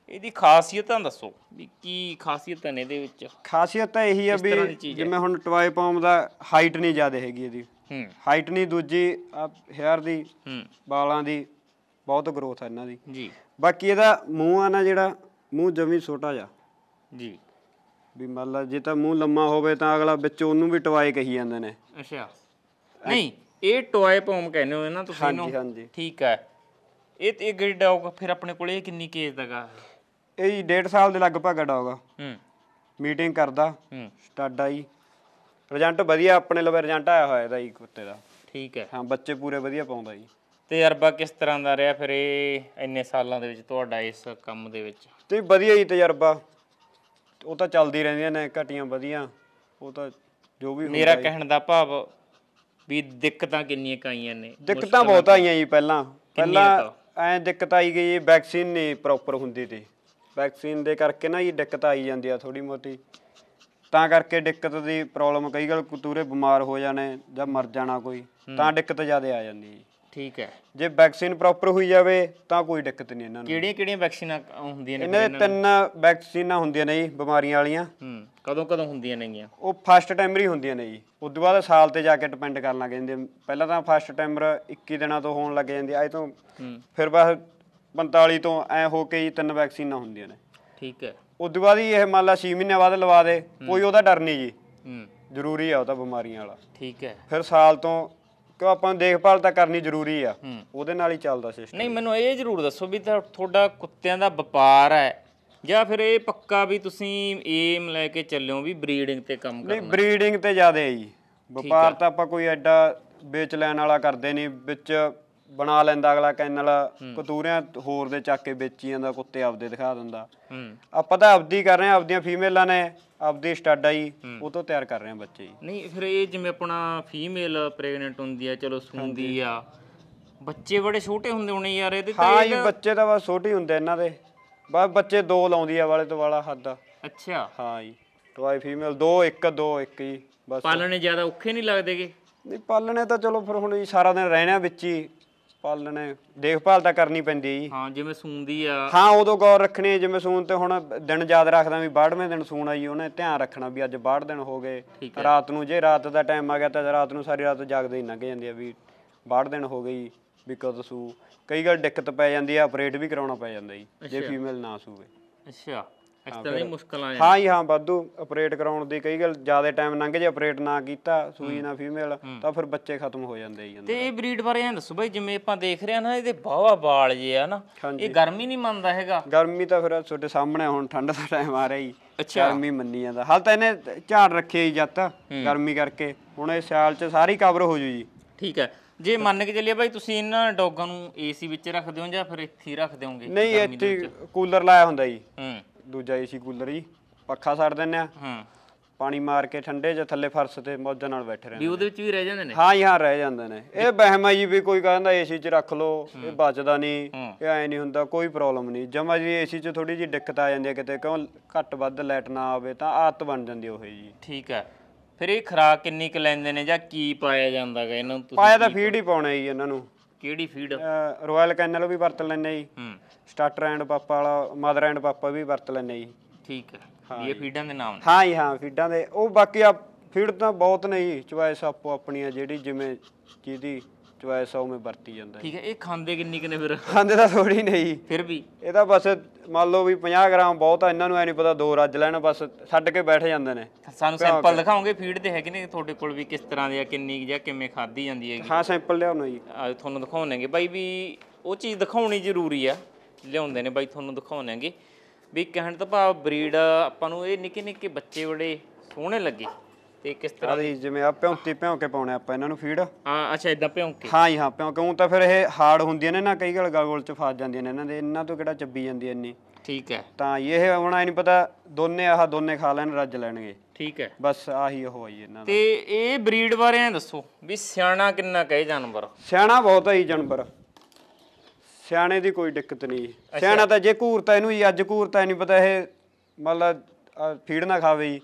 ਇਹਦੀ ਖਾਸੀਅਤਾਂ ਦੱਸੋ ਵੀ ਕੀ ਖਾਸੀਅਤਾਂ ਨੇ ਇਹਦੇ ਵਿੱਚ ਖਾਸੀਅਤ ਤਾਂ ਇਹੀ ਆ ਵੀ ਜਿਵੇਂ ਹੁਣ ਟੋਏ ਪੌਮ ਦਾ ਹਾਈਟ ਨਹੀਂ ਜ਼ਿਆਦਾ ਹੈਗੀ ਇਹਦੀ ਹਾਈਟ ਨਹੀਂ ਦੂਜੀ ਹੇਅਰ ਦੀ ਬਾਲਾਂ ਦੀ ਬਹੁਤ ਗਰੋਥ ਆ ਇਹਨਾਂ ਦੀ ਜੀ ਬਾਕੀ ਇਹਦਾ ਮੂੰਹ ਆ ਨਾ ਜਿਹੜਾ ਮੂੰਹ ਜਮੀ ਛੋਟਾ ਜਾ ਜੀ ਵੀ ਮੰਨ ਲਾ ਜੇ ਤਾਂ ਮੂੰਹ ਲੰਮਾ ਹੋਵੇ ਤਾਂ ਅਗਲਾ ਵਿੱਚ ਉਹਨੂੰ ਵੀ ਟਵਾਏ ਕਹੀ ਜਾਂਦੇ ਨੇ ਅੱਛਾ ਨਹੀਂ ਇਹ ਟੋਏ ਪੌਮ ਕਹਿੰਦੇ ਹੋ ਨਾ ਤੁਸੀਂ ਹਾਂਜੀ ਹਾਂਜੀ ਠੀਕ ਹੈ ਇਹ ਤੇ ਇੱਕ ਗ੍ਰਿਡ ਡੌਗ ਫਿਰ ਆਪਣੇ ਕੋਲੇ ਇਹ ਕਿੰਨੀ ਕੇਜ ਦਾਗਾ ਇਹ ਜੀ 1.5 ਸਾਲ ਦੇ ਲਗਭਗ ਡੌਗ ਹੂੰ ਮੀਟਿੰਗ ਕਰਦਾ ਹੂੰ ਸਟੱਡ ਆਈ ਰਿਜ਼ਲਟ ਵਧੀਆ ਆਪਣੇ ਲਵੇ ਰਿਜ਼ਲਟ ਆਇਆ ਹੋਇਆ ਇਹਦਾ ਜੀ ਕੁੱਤੇ ਦਾ ਠੀਕ ਹੈ ਹਾਂ ਬੱਚੇ ਪੂਰੇ ਵਧੀਆ ਪਾਉਂਦਾ ਜੀ ਤਜਰਬਾ ਕਿਸ ਤਰ੍ਹਾਂ ਦਾ ਰਿਹਾ ਫਿਰ ਇਹ ਇੰਨੇ ਸਾਲਾਂ ਦੇ ਵਿੱਚ ਤੁਹਾਡਾ ਇਸ ਕੰਮ ਦੇ ਵਿੱਚ ਤੇ ਵਧੀਆ ਹੀ ਤਜਰਬਾ ਉਹ ਤਾਂ ਚੱਲਦੀ ਰਹਿੰਦੀਆਂ ਨੇ ਘਟੀਆਂ ਵਧੀਆ ਉਹ ਤਾਂ ਜੋ ਵੀ ਮੇਰਾ ਕਹਿਣ ਦਾ ਭਾਵ ਵੀ ਦਿੱਕਤਾਂ ਕਿੰਨੀਆਂ ਕਾਈਆਂ ਨੇ ਦਿੱਕਤਾਂ ਬਹੁਤ ਆਈਆਂ ਜੀ ਪਹਿਲਾਂ ਪਹਿਲਾਂ ਐ ਦਿੱਕਤ ਆਈ ਗਈ ਵੈਕਸੀਨ ਨਹੀਂ ਪ੍ਰੋਪਰ ਹੁੰਦੀ ਤੇ ਵੈਕਸੀਨ ਦੇ ਕਰਕੇ ਨਾ ਜੀ ਦਿੱਕਤ ਆਈ ਜਾਂਦੀ ਆ ਥੋੜੀ ਮੋਟੀ ਤਾਂ ਕਰਕੇ ਦਿੱਕਤ ਦੀ ਪ੍ਰੋਬਲਮ ਕਈ ਗੱਲ ਕੁਤੂਰੇ ਬਿਮਾਰ ਹੋ ਜਾਣੇ ਜਾਂ ਮਰ ਜਾਣਾ ਕੋਈ ਤਾਂ ਦਿੱਕਤ ਜ਼ਿਆਦਾ ਆ ਜਾਂਦੀ ਜੀ ਠੀਕ ਹੈ ਜੇ ਵੈਕਸੀਨ ਪ੍ਰੋਪਰ ਹੋਈ ਜਾਵੇ ਤਾਂ ਕੋਈ ਦਿੱਕਤ ਨਹੀਂ ਇਹਨਾਂ ਨੂੰ ਕਿਹੜੀਆਂ ਕਿਹੜੀਆਂ ਵੈਕਸੀਨਾਂ ਹੁੰਦੀਆਂ ਨੇ ਇਹਨਾਂ ਦੇ ਤਿੰਨ ਵੈਕਸੀਨਾਂ ਹੁੰਦੀਆਂ ਨੇ ਜੀ ਬਿਮਾਰੀਆਂ ਵਾਲੀਆਂ ਹੂੰ ਕਦੋਂ ਕਦੋਂ ਹੁੰਦੀਆਂ ਨੇਗੀਆਂ ਉਹ ਫਸਟ ਟਾਈਮਰ ਹੀ ਹੁੰਦੀਆਂ ਨੇ ਜੀ ਉਸ ਤੋਂ ਬਾਅਦ ਸਾਲ ਤੇ ਜਾ ਕੇ ਡਿਪੈਂਡ ਕਰਨ ਲੱਗ ਜਾਂਦੇ ਪਹਿਲਾਂ ਤਾਂ ਫਸਟ ਟਾਈਮਰ 21 ਦਿਨਾਂ ਤੋਂ ਹੋਣ ਲੱਗ ਜਾਂਦੀ ਅੱਜ ਤੋਂ ਹੂੰ ਫਿਰ ਬਸ 45 ਤੋਂ ਐ ਹੋ ਕੇ ਹੀ ਤਿੰਨ ਵੈਕਸੀਨਾਂ ਹੁੰਦੀਆਂ ਨੇ ਠੀਕ ਹੈ ਉਸ ਤੋਂ ਬਾਅਦ ਹੀ ਇਹ ਮੰਨ ਲਾ 6 ਮਹੀਨੇ ਬਾਅਦ ਲਵਾ ਦੇ ਕੋਈ ਉਹਦਾ ਡਰ ਨਹੀਂ ਜੀ ਹੂੰ ਜ਼ਰੂਰੀ ਆ ਉਹ ਤਾਂ ਬਿਮਾਰੀਆਂ ਵਾਲਾ ਠੀਕ ਹੈ ਫਿਰ ਸਾਲ ਤੋਂ ਕਿ ਆਪਾਂ ਦੇਖਭਾਲ ਤਾਂ ਕਰਨੀ ਜ਼ਰੂਰੀ ਆ ਉਹਦੇ ਨਾਲ ਹੀ ਚੱਲਦਾ ਸਿਸਟਮ ਨਹੀਂ ਮੈਨੂੰ ਇਹ ਜ਼ਰੂਰ ਦੱਸੋ ਵੀ ਤੁਹਾਡਾ ਕੁੱਤਿਆਂ ਦਾ ਵਪਾਰ ਹੈ ਜਾਂ ਫਿਰ ਇਹ ਪੱਕਾ ਵੀ ਤੁਸੀਂ ਏਮ ਲੈ ਕੇ ਚੱਲਿਓ ਵੀ ਬਰੀਡਿੰਗ ਤੇ ਕੰਮ ਕਰਨਾ ਨਹੀਂ ਬਰੀਡਿੰਗ ਤੇ ਜ਼ਿਆਦਾ ਹੈ ਜੀ ਵਪਾਰ ਤਾਂ ਆਪਾਂ ਕੋਈ ਐਡਾ ਵੇਚ ਲੈਣ ਵਾਲਾ ਕਰਦੇ ਨਹੀਂ ਵਿੱਚ ਬਣਾ ਲੈਂਦਾ ਅਗਲਾ ਕੈਨਲ ਕਤੂਰਿਆਂ ਹੋਰ ਦੇ ਚੱਕ ਕੇ ਵੇਚੀ ਜਾਂਦਾ ਕੁੱਤੇ ਆਪਦੇ ਦਿਖਾ ਦਿੰਦਾ ਆਪਾਂ ਤਾਂ ਆਪਦੀ ਕਰ ਰਹੇ ਆ ਆਪਦੀਆਂ ਫੀਮੇਲਾਂ ਨੇ ਆਪਦੀ ਸਟਾਡਾ ਹੀ ਉਹ ਤੋਂ ਤਿਆਰ ਕਰ ਰਹੇ ਆ ਬੱਚੇ ਨਹੀਂ ਫਿਰ ਇਹ ਜਿਵੇਂ ਆਪਣਾ ਫੀਮੇਲ ਪ੍ਰੈਗਨੈਂਟ ਹੁੰਦੀ ਆ ਚਲੋ ਸੂੰਦੀ ਆ ਬੱਚੇ ਬੜੇ ਛੋਟੇ ਹੁੰਦੇ ਹੋਣੇ ਯਾਰ ਇਹਦੇ ਤਾਂ ਹਾਂ ਜੀ ਬੱਚੇ ਤਾਂ ਬਸ ਛੋਟੇ ਹੁੰਦੇ ਇਹਨਾਂ ਦੇ ਬਸ ਬੱਚੇ ਦੋ ਲਾਉਂਦੀ ਆ ਵਾਲੇ ਤੋਂ ਵਾਲਾ ਹੱਦ ਆ ਅੱਛਾ ਹਾਂ ਜੀ ਟਵਾਈ ਫੀਮੇਲ ਦੋ ਇੱਕ ਦੋ ਇੱਕ ਹੀ ਬਸ ਪਾਲਣੇ ਜ਼ਿਆਦਾ ਔਖੇ ਨਹੀਂ ਲੱਗਦੇਗੇ ਨਹੀਂ ਪਾਲਣੇ ਤਾਂ ਚਲੋ ਫਿਰ ਹੁਣ ਜੀ ਸਾਰਾ ਦਿਨ ਰਹਿਣਾ ਵਿੱਚ ਹੀ ਪਾਲਣਾ ਦੇਖਭਾਲ ਤਾਂ ਕਰਨੀ ਪੈਂਦੀ ਹੈ ਜੀ ਹਾਂ ਜਿਵੇਂ ਸੂੰਦੀ ਆ ਹਾਂ ਉਦੋਂ ਗੌਰ ਰੱਖਣੀ ਜਿਵੇਂ ਸੂਣ ਤੇ ਹੁਣ ਦਿਨ ਯਾਦ ਰੱਖਦਾ ਵੀ 12ਵੇਂ ਦਿਨ ਸੂਣ ਆਈ ਉਹਨੇ ਧਿਆਨ ਰੱਖਣਾ ਵੀ ਅੱਜ 12 ਦਿਨ ਹੋ ਗਏ ਰਾਤ ਨੂੰ ਜੇ ਰਾਤ ਦਾ ਟਾਈਮ ਆ ਗਿਆ ਤਾਂ ਰਾਤ ਨੂੰ ਸਾਰੀ ਰਾਤ ਜਾਗਦੇ ਹੀ ਨਾ ਜਾਂਦੇ ਆ ਵੀ 12 ਦਿਨ ਹੋ ਗਈ ਬਿਕੋਜ਼ ਸੂ ਕਈ ਗੱਲ ਦਿੱਕਤ ਪੈ ਜਾਂਦੀ ਆ ਆਪਰੇਟ ਵੀ ਕਰਾਉਣਾ ਪੈ ਜਾਂਦਾ ਜੀ ਜੇ ਫੀਮੇਲ ਨਾ ਸੂਵੇ ਅੱਛਾ ਇਸ ਮੁਸ਼ਕਲਾਂ ਆ ਹਾਂ ਜੀ ਹਾਂ ਬਾਦੂ ਆਪਰੇਟ ਕਰਾਉਣ ਦੀ ਕਈ ਗੱਲ ਜਿਆਦਾ ਟਾਈਮ ਲੰਘ ਜੇ ਆਪਰੇਟ ਨਾ ਕੀਤਾ ਸੂਈ ਨਾ ਫੀਮੇਲ ਤਾਂ ਫਿਰ ਬੱਚੇ ਖਤਮ ਹੋ ਜਾਂਦੇ ਆ ਤੇ ਇਹ ਬਰੀਡ ਬਾਰੇ ਇਹ ਦੱਸੋ ਭਾਈ ਜਿਵੇਂ ਆਪਾਂ ਦੇਖ ਰਹੇ ਆ ਨਾ ਇਹਦੇ ਬਾਵਾ ਬਾਲ ਜੇ ਆ ਨਾ ਇਹ ਗਰਮੀ ਨਹੀਂ ਮੰਨਦਾ ਹੈਗਾ ਗਰਮੀ ਤਾਂ ਫਿਰ ਤੁਹਾਡੇ ਸਾਹਮਣੇ ਹੁਣ ਠੰਡ ਦਾ ਟਾਈਮ ਆ ਰਿਹਾ ਜੀ ਅੱਛਾ ਗਰਮੀ ਮੰਨੀ ਜਾਂਦਾ ਹਾਲ ਤਾਂ ਇਹਨੇ ਝਾੜ ਰੱਖੇ ਜੱਤ ਗਰਮੀ ਕਰਕੇ ਹੁਣ ਇਹ ਸਾਲ 'ਚ ਸਾਰੀ ਕਵਰ ਹੋ ਜੂ ਜੀ ਠੀਕ ਹੈ ਜੇ ਮੰਨ ਕੇ ਚੱਲਿਆ ਬਾਈ ਤੁਸੀਂ ਇਹਨਾਂ ਡੌਗਾਂ ਨੂੰ ਏਸੀ ਵਿੱਚ ਰੱਖਦੇ ਹੋ ਜਾਂ ਫਿਰ ਇੱਥੇ ਹੀ ਰੱਖਦੇ ਹੋਗੇ ਨਹੀਂ ਇੱਥੇ ਕੂਲਰ ਲਾਇਆ ਹੁੰਦਾ ਜੀ ਹੂੰ ਦੂਜਾ ਏਸੀ ਕੂਲਰ ਹੀ ਪੱਖਾ ਛੱਡ ਦਿੰਨੇ ਆ ਹਾਂ ਪਾਣੀ ਮਾਰ ਕੇ ਠੰਡੇ ਜਾਂ ਥੱਲੇ ਫਰਸ਼ ਤੇ ਮੌਜਾਂ ਨਾਲ ਬੈਠੇ ਰਹਿੰਦੇ ਵੀ ਉਹਦੇ ਵਿੱਚ ਵੀ ਰਹਿ ਜਾਂਦੇ ਨੇ ਹਾਂ ਜੀ ਹਾਂ ਰਹਿ ਜਾਂਦੇ ਨੇ ਇਹ ਬਹਿਮਾ ਆ ਜੀ ਵੀ ਕੋਈ ਕਹਿੰਦਾ ਏਸੀ 'ਚ ਰੱਖ ਲਓ ਇਹ ਬਚਦਾ ਨਹੀਂ ਇਹ ਐ ਨਹੀਂ ਹੁੰਦਾ ਕੋਈ ਪ੍ਰੋਬਲਮ ਨਹੀਂ ਜਮਾ ਜੀ ਏਸੀ 'ਚ ਥੋੜੀ ਜੀ ਦਿੱਕਤ ਆ ਜਾਂਦੀ ਹੈ ਕਿਤੇ ਕਿਉਂ ਘੱਟ ਵੱਧ ਲਾਈਟ ਨਾ ਆਵੇ ਤਾਂ ਆਤ ਬਣ ਜਾਂਦੀ ਉਹ ਜੀ ਠੀਕ ਹੈ ਫਿਰ ਇਹ ਖਰਾਕ ਕਿੰਨੀ ਕੁ ਲੈਂਦੇ ਨੇ ਜਾਂ ਕੀ ਪਾਇਆ ਜਾਂਦਾਗਾ ਇਹਨਾਂ ਨੂੰ ਤੁਸੀਂ ਪਾਇਆ ਤਾਂ ਫੀਡ ਹੀ ਪਾਉਣਾ ਜੀ ਇਹਨਾਂ ਨੂੰ ਕਿਹੜੀ ਫੀਡ ਰਾਇਲ ਕੈਨਲ ਵੀ ਵਰਤ ਲੈਣੇ ਜੀ ਹੂੰ ਸਟਾਰਟਰ ਐਂਡ ਪਾਪਾ ਵਾਲਾ ਮਦਰ ਐਂਡ ਪਾਪਾ ਵੀ ਵਰਤ ਲੈਣੇ ਜੀ ਠੀਕ ਹੈ ਇਹ ਫੀਡਾਂ ਦੇ ਨਾਮ ਨੇ ਹਾਂ ਜੀ ਹਾਂ ਫੀਡਾਂ ਦੇ ਉਹ ਬਾਕੀ ਆ ਫੀਡ ਤਾਂ ਬਹੁਤ ਨੇ ਜੀ ਚੁਆਇਸ ਆਪੋ ਆਪਣੀਆਂ ਜਿਹੜੀ ਜਿਵੇਂ ਜਿਹਦੀ ਚੁਆਇਸ ਆ ਉਹ ਮੈਂ ਵਰਤੀ ਜਾਂਦਾ ਠੀਕ ਹੈ ਇਹ ਖਾਂਦੇ ਕਿੰਨੀ ਕਿੰਨੇ ਫਿਰ ਖਾਂਦੇ ਤਾਂ ਥੋੜੀ ਨਹੀਂ ਫਿਰ ਵੀ ਇਹ ਤਾਂ ਬਸ ਮੰਨ ਲਓ ਵੀ 50 ਗ੍ਰਾਮ ਬਹੁਤ ਆ ਇਹਨਾਂ ਨੂੰ ਐ ਨਹੀਂ ਪਤਾ ਦੋ ਰੱਜ ਲੈਣਾ ਬਸ ਛੱਡ ਕੇ ਬੈਠ ਜਾਂਦੇ ਨੇ ਸਾਨੂੰ ਸੈਂਪਲ ਦਿਖਾਓਗੇ ਫੀਡ ਤੇ ਹੈਗੇ ਨੇ ਤੁਹਾਡੇ ਕੋਲ ਵੀ ਕਿਸ ਤਰ੍ਹਾਂ ਦੇ ਆ ਕਿੰਨੀ ਜਾਂ ਕਿਵੇਂ ਖਾਦੀ ਜਾਂਦੀ ਹੈਗੀ ਹਾਂ ਸੈਂਪਲ ਲਿਆਉਣਾ ਜੀ ਅੱਜ ਤੁਹਾਨੂੰ ਦਿਖਾਉਣਗੇ ਬਾਈ ਵੀ ਉਹ ਚੀਜ਼ ਦਿਖਾਉਣੀ ਜ਼ਰੂਰੀ ਆ ਲਿਆਉਂਦੇ ਨੇ ਬਾਈ ਤੁਹਾਨੂੰ ਦਿਖਾਉਣੇਗੇ ਵੀ ਕਹਿਣ ਤਾਂ ਭਾਵ ਬਰੀਡ ਆਪਾਂ ਨੂੰ ਇਹ ਨਿੱਕੇ ਨਿੱਕੇ ਬੱਚੇ ਬੜੇ ਸੋਹਣੇ ਲੱਗੇ ਤੇ ਕਿਸ ਤਰ੍ਹਾਂ ਆਦੀ ਜਿਵੇਂ ਆ ਪਿਉਂਤੀ ਪਿਉਂਕੇ ਕੇ ਪਾਉਣੇ ਆਪਾਂ ਇਹਨਾਂ ਨੂੰ ਫੀਡ ਹਾਂ ਅੱਛਾ ਇਦਾਂ ਪਿਉਂਕੇ ਕੇ ਹਾਂ ਜੀ ਹਾਂ ਭਿਉਂ ਕਿਉਂ ਤਾਂ ਫਿਰ ਇਹ ਹਾਰਡ ਹੁੰਦੀਆਂ ਨੇ ਨਾ ਕਈ ਗਲਗਾ ਗੋਲ ਚ ਫਸ ਜਾਂਦੀਆਂ ਨੇ ਇਹਨਾਂ ਦੇ ਇਹਨਾਂ ਤੋਂ ਕਿਹੜਾ ਚੱਬੀ ਜਾਂਦੀ ਇੰਨੀ ਠੀਕ ਹੈ ਤਾਂ ਇਹ ਹੁਣ ਆਈ ਨਹੀਂ ਪਤਾ ਦੋਨੇ ਆਹ ਦੋਨੇ ਖਾ ਲੈਣ ਰੱਜ ਲੈਣਗੇ ਠੀਕ ਹੈ ਬਸ ਆਹੀ ਉਹ ਆਈ ਇਹਨਾਂ ਦਾ ਤੇ ਇਹ ਬਰੀਡ ਬਾਰੇ ਐ ਦੱਸੋ ਵੀ ਸਿਆਣਾ ਕਿੰਨਾ ਕਹੇ ਜਾਨਵਰ ਸਿਆਣਾ ਬਹੁਤ ਹੈ ਜੀ ਜਾਨਵਰ ਸਿਆਣੇ ਦੀ ਕੋਈ ਦਿੱਕਤ ਨਹੀਂ ਸਿਆਣਾ ਤਾਂ ਜੇ ਘੂਰਤਾ ਇਹਨੂੰ ਅੱਜ ਘੂਰਤਾ ਨਹੀਂ ਪਤਾ ਇਹ ਮਤਲਬ ਫੀਡ ਨਾ ਖਾਵੇ ਜੀ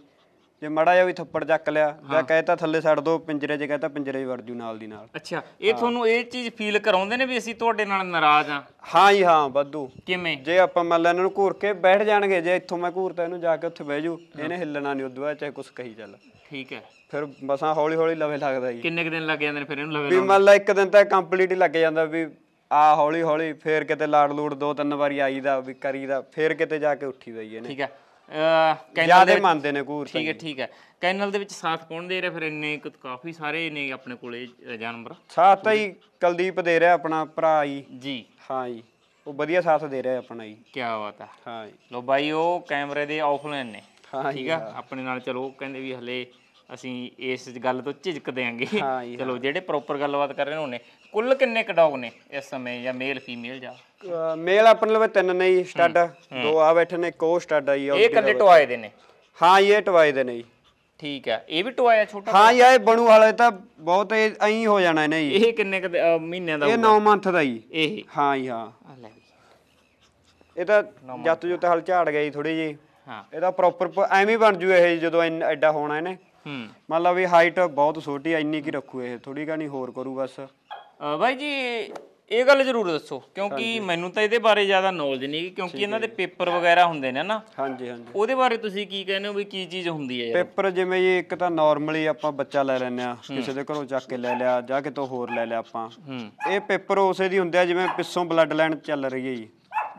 ਜੇ ਮੜਾ ਜਾ ਵੀ ਥੱਪੜ ਚੱਕ ਲਿਆ ਜਾਂ ਕਹਿੰਦਾ ਥੱਲੇ ਛੱਡ ਦੋ ਪਿੰਜਰੇ 'ਚ ਕਹਿੰਦਾ ਪਿੰਜਰੇ 'ਚ ਵੜ ਜੂ ਨਾਲ ਦੀ ਨਾਲ ਅੱਛਾ ਇਹ ਤੁਹਾਨੂੰ ਇਹ ਚੀਜ਼ ਫੀਲ ਕਰਾਉਂਦੇ ਨੇ ਵੀ ਅਸੀਂ ਤੁਹਾਡੇ ਨਾਲ ਨਾਰਾਜ਼ ਆ ਹਾਂ ਜੀ ਹਾਂ ਵਾਧੂ ਕਿਵੇਂ ਜੇ ਆਪਾਂ ਮੰਨ ਲੈ ਇਹਨਾਂ ਨੂੰ ਘੂਰ ਕੇ ਬੈਠ ਜਾਣਗੇ ਜੇ ਇੱਥੋਂ ਮੈਂ ਘੂਰਤਾ ਇਹਨੂੰ ਜਾ ਕੇ ਉੱਥੇ ਬਹਿ ਜੂ ਇਹਨੇ ਹਿੱਲਣਾ ਨਹੀਂ ਉਦੋਂ ਬਾਅਦ ਚਾਹੇ ਕੁਝ ਕਹੀ ਚੱਲ ਠੀਕ ਹੈ ਫਿਰ ਬਸਾਂ ਹੌਲੀ ਹੌਲੀ ਲਵੇ ਲੱਗਦਾ ਜੀ ਕਿੰਨੇ ਕੁ ਦਿਨ ਲੱਗ ਜਾਂਦੇ ਨੇ ਫਿਰ ਇਹਨੂੰ ਲਵੇ ਵੀ ਮੰਨ ਲੈ ਇੱਕ ਦਿਨ ਤਾਂ ਕੰਪਲੀਟ ਹੀ ਲੱਗ ਜਾਂਦਾ ਵੀ ਆ ਹੌਲੀ ਹੌਲੀ ਫੇਰ ਕਿਤੇ ਲਾੜ ਲੂੜ ਦੋ ਤਿੰਨ ਵਾਰੀ ਆਈਦਾ ਵੀ ਕਰੀਦਾ ਫੇਰ ਕਿਤੇ ਜਾ ਕੇ ਉੱਠੀਦਾ ਜੀ ਇਹਨੇ ਠੀਕ ਹੈ ਕੈਨਲ ਦੇ ਮੰਨਦੇ ਨੇ ਘੂਰ ਠੀਕ ਹੈ ਠੀਕ ਹੈ ਕੈਨਲ ਦੇ ਵਿੱਚ ਸਾਥ ਕੌਣ ਦੇ ਰਿਹਾ ਫਿਰ ਇੰਨੇ ਕਾਫੀ ਸਾਰੇ ਨੇ ਆਪਣੇ ਕੋਲੇ ਜਾਨਵਰ ਸਾਥ ਤਾਂ ਹੀ ਕਲਦੀਪ ਦੇ ਰਿਹਾ ਆਪਣਾ ਭਰਾ ਹੀ ਜੀ ਹਾਂ ਜੀ ਉਹ ਵਧੀਆ ਸਾਥ ਦੇ ਰਿਹਾ ਆਪਣਾ ਜੀ ਕੀ ਬਾਤ ਹੈ ਹਾਂ ਜੀ ਲੋ ਬਾਈ ਉਹ ਕੈਮਰੇ ਦੇ ਆਫਲਾਈਨ ਨੇ ਹਾਂ ਠੀਕ ਆ ਆਪਣੇ ਨਾਲ ਚਲੋ ਕਹਿੰਦੇ ਵੀ ਹਲੇ ਅਸੀਂ ਇਸ ਗੱਲ ਤੋਂ ਝਿਜਕਦੇ ਆਂਗੇ ਹਾਂ ਚਲੋ ਜਿਹੜੇ ਪ੍ਰੋਪਰ ਗੱਲਬਾਤ ਕਰ ਰਹੇ ਨੇ ਉਹਨੇ ਕੁੱਲ ਕਿੰਨੇ ਕ ਡੌਗ ਨੇ ਇਸ ਸਮੇਂ ਜਾਂ ਮੇਲ ਫੀਮੇਲ ਜਾਂ ਮੇਲ ਆਪਣੇ ਲਵੇ ਤਿੰਨ ਨੇ ਹੀ ਸਟੱਡ ਦੋ ਆ ਬੈਠੇ ਨੇ ਕੋ ਸਟੱਡ ਆ ਜੀ ਇਹ ਕੱਲੇ ਟਵਾਏ ਦੇ ਨੇ ਹਾਂ ਇਹ ਟਵਾਏ ਦੇ ਨੇ ਜੀ ਠੀਕ ਹੈ ਇਹ ਵੀ ਟਵਾਇਆ ਛੋਟਾ ਹਾਂ ਜੀ, ਇਹ ਬਣੂ ਵਾਲੇ ਤਾਂ ਬਹੁਤ ਐਂ ਹੋ ਜਾਣਾ ਇਹਨੇ ਜੀ ਇਹ ਕਿੰਨੇ ਕ ਮਹੀਨਿਆਂ ਦਾ ਇਹ 9 ਮੰਥ ਦਾ ਜੀ ਇਹ ਹਾਂ ਜੀ ਹਾਂ ਲੈ ਵੀ ਇਹ ਤਾਂ ਜੱਤ ਜੁੱਤ ਹਲ ਝਾੜ ਗਿਆ ਜੀ ਥੋੜੀ ਜੀ ਹਾਂ ਇਹਦਾ ਪ੍ਰੋਪਰ ਐਵੇਂ ਹੀ ਬਣ ਜੂ ਇਹ ਜਦੋਂ ਐਡਾ ਹੋਣਾ ਇਹਨੇ ਮੰਨ ਲਾ ਵੀ ਹਾਈਟ ਬਹੁਤ ਛੋਟੀ ਐ ਇੰਨੀ ਕੀ ਰੱਖੂ ਇਹ ਥੋੜੀ ਗਾਣੀ ਹੋਰ ਕਰੂ ਬਸ ਅ, ਬਾਈ ਜੀ ਇਹ ਗੱਲ ਜ਼ਰੂਰ ਦੱਸੋ ਕਿਉਂਕਿ ਮੈਨੂੰ ਤਾਂ ਇਹਦੇ ਬਾਰੇ ਜ਼ਿਆਦਾ ਨੌਲੇਜ ਨਹੀਂ ਕਿਉਂਕਿ ਇਹਨਾਂ ਦੇ ਪੇਪਰ ਵਗੈਰਾ ਹੁੰਦੇ ਨੇ ਨਾ ਹਾਂਜੀ ਹਾਂਜੀ ਉਹਦੇ ਬਾਰੇ ਤੁਸੀਂ ਕੀ ਕਹਿੰਦੇ ਹੋ ਵੀ ਕੀ ਚੀਜ਼ ਹੁੰਦੀ ਹੈ ਯਾਰ ਪੇਪਰ ਜਿਵੇਂ ਜੀ ਇੱਕ ਤਾਂ ਨਾਰਮਲੀ ਆਪਾਂ ਬੱਚਾ ਲੈ ਲੈਨੇ ਆ ਕਿਸੇ ਦੇ ਘਰੋਂ ਚੱਕ ਕੇ ਲੈ ਲਿਆ ਜਾਂ ਕਿਤੋਂ ਹੋਰ ਲੈ ਲਿਆ ਆਪਾਂ ਇਹ ਪੇਪਰ ਉਸੇ ਦੀ ਹੁੰਦੇ ਆ ਜਿਵੇਂ ਪਿੱਛੋਂ ਬਲੱਡ ਲਾਈਨ ਚੱਲ ਰਹੀ ਹੈ ਜੀ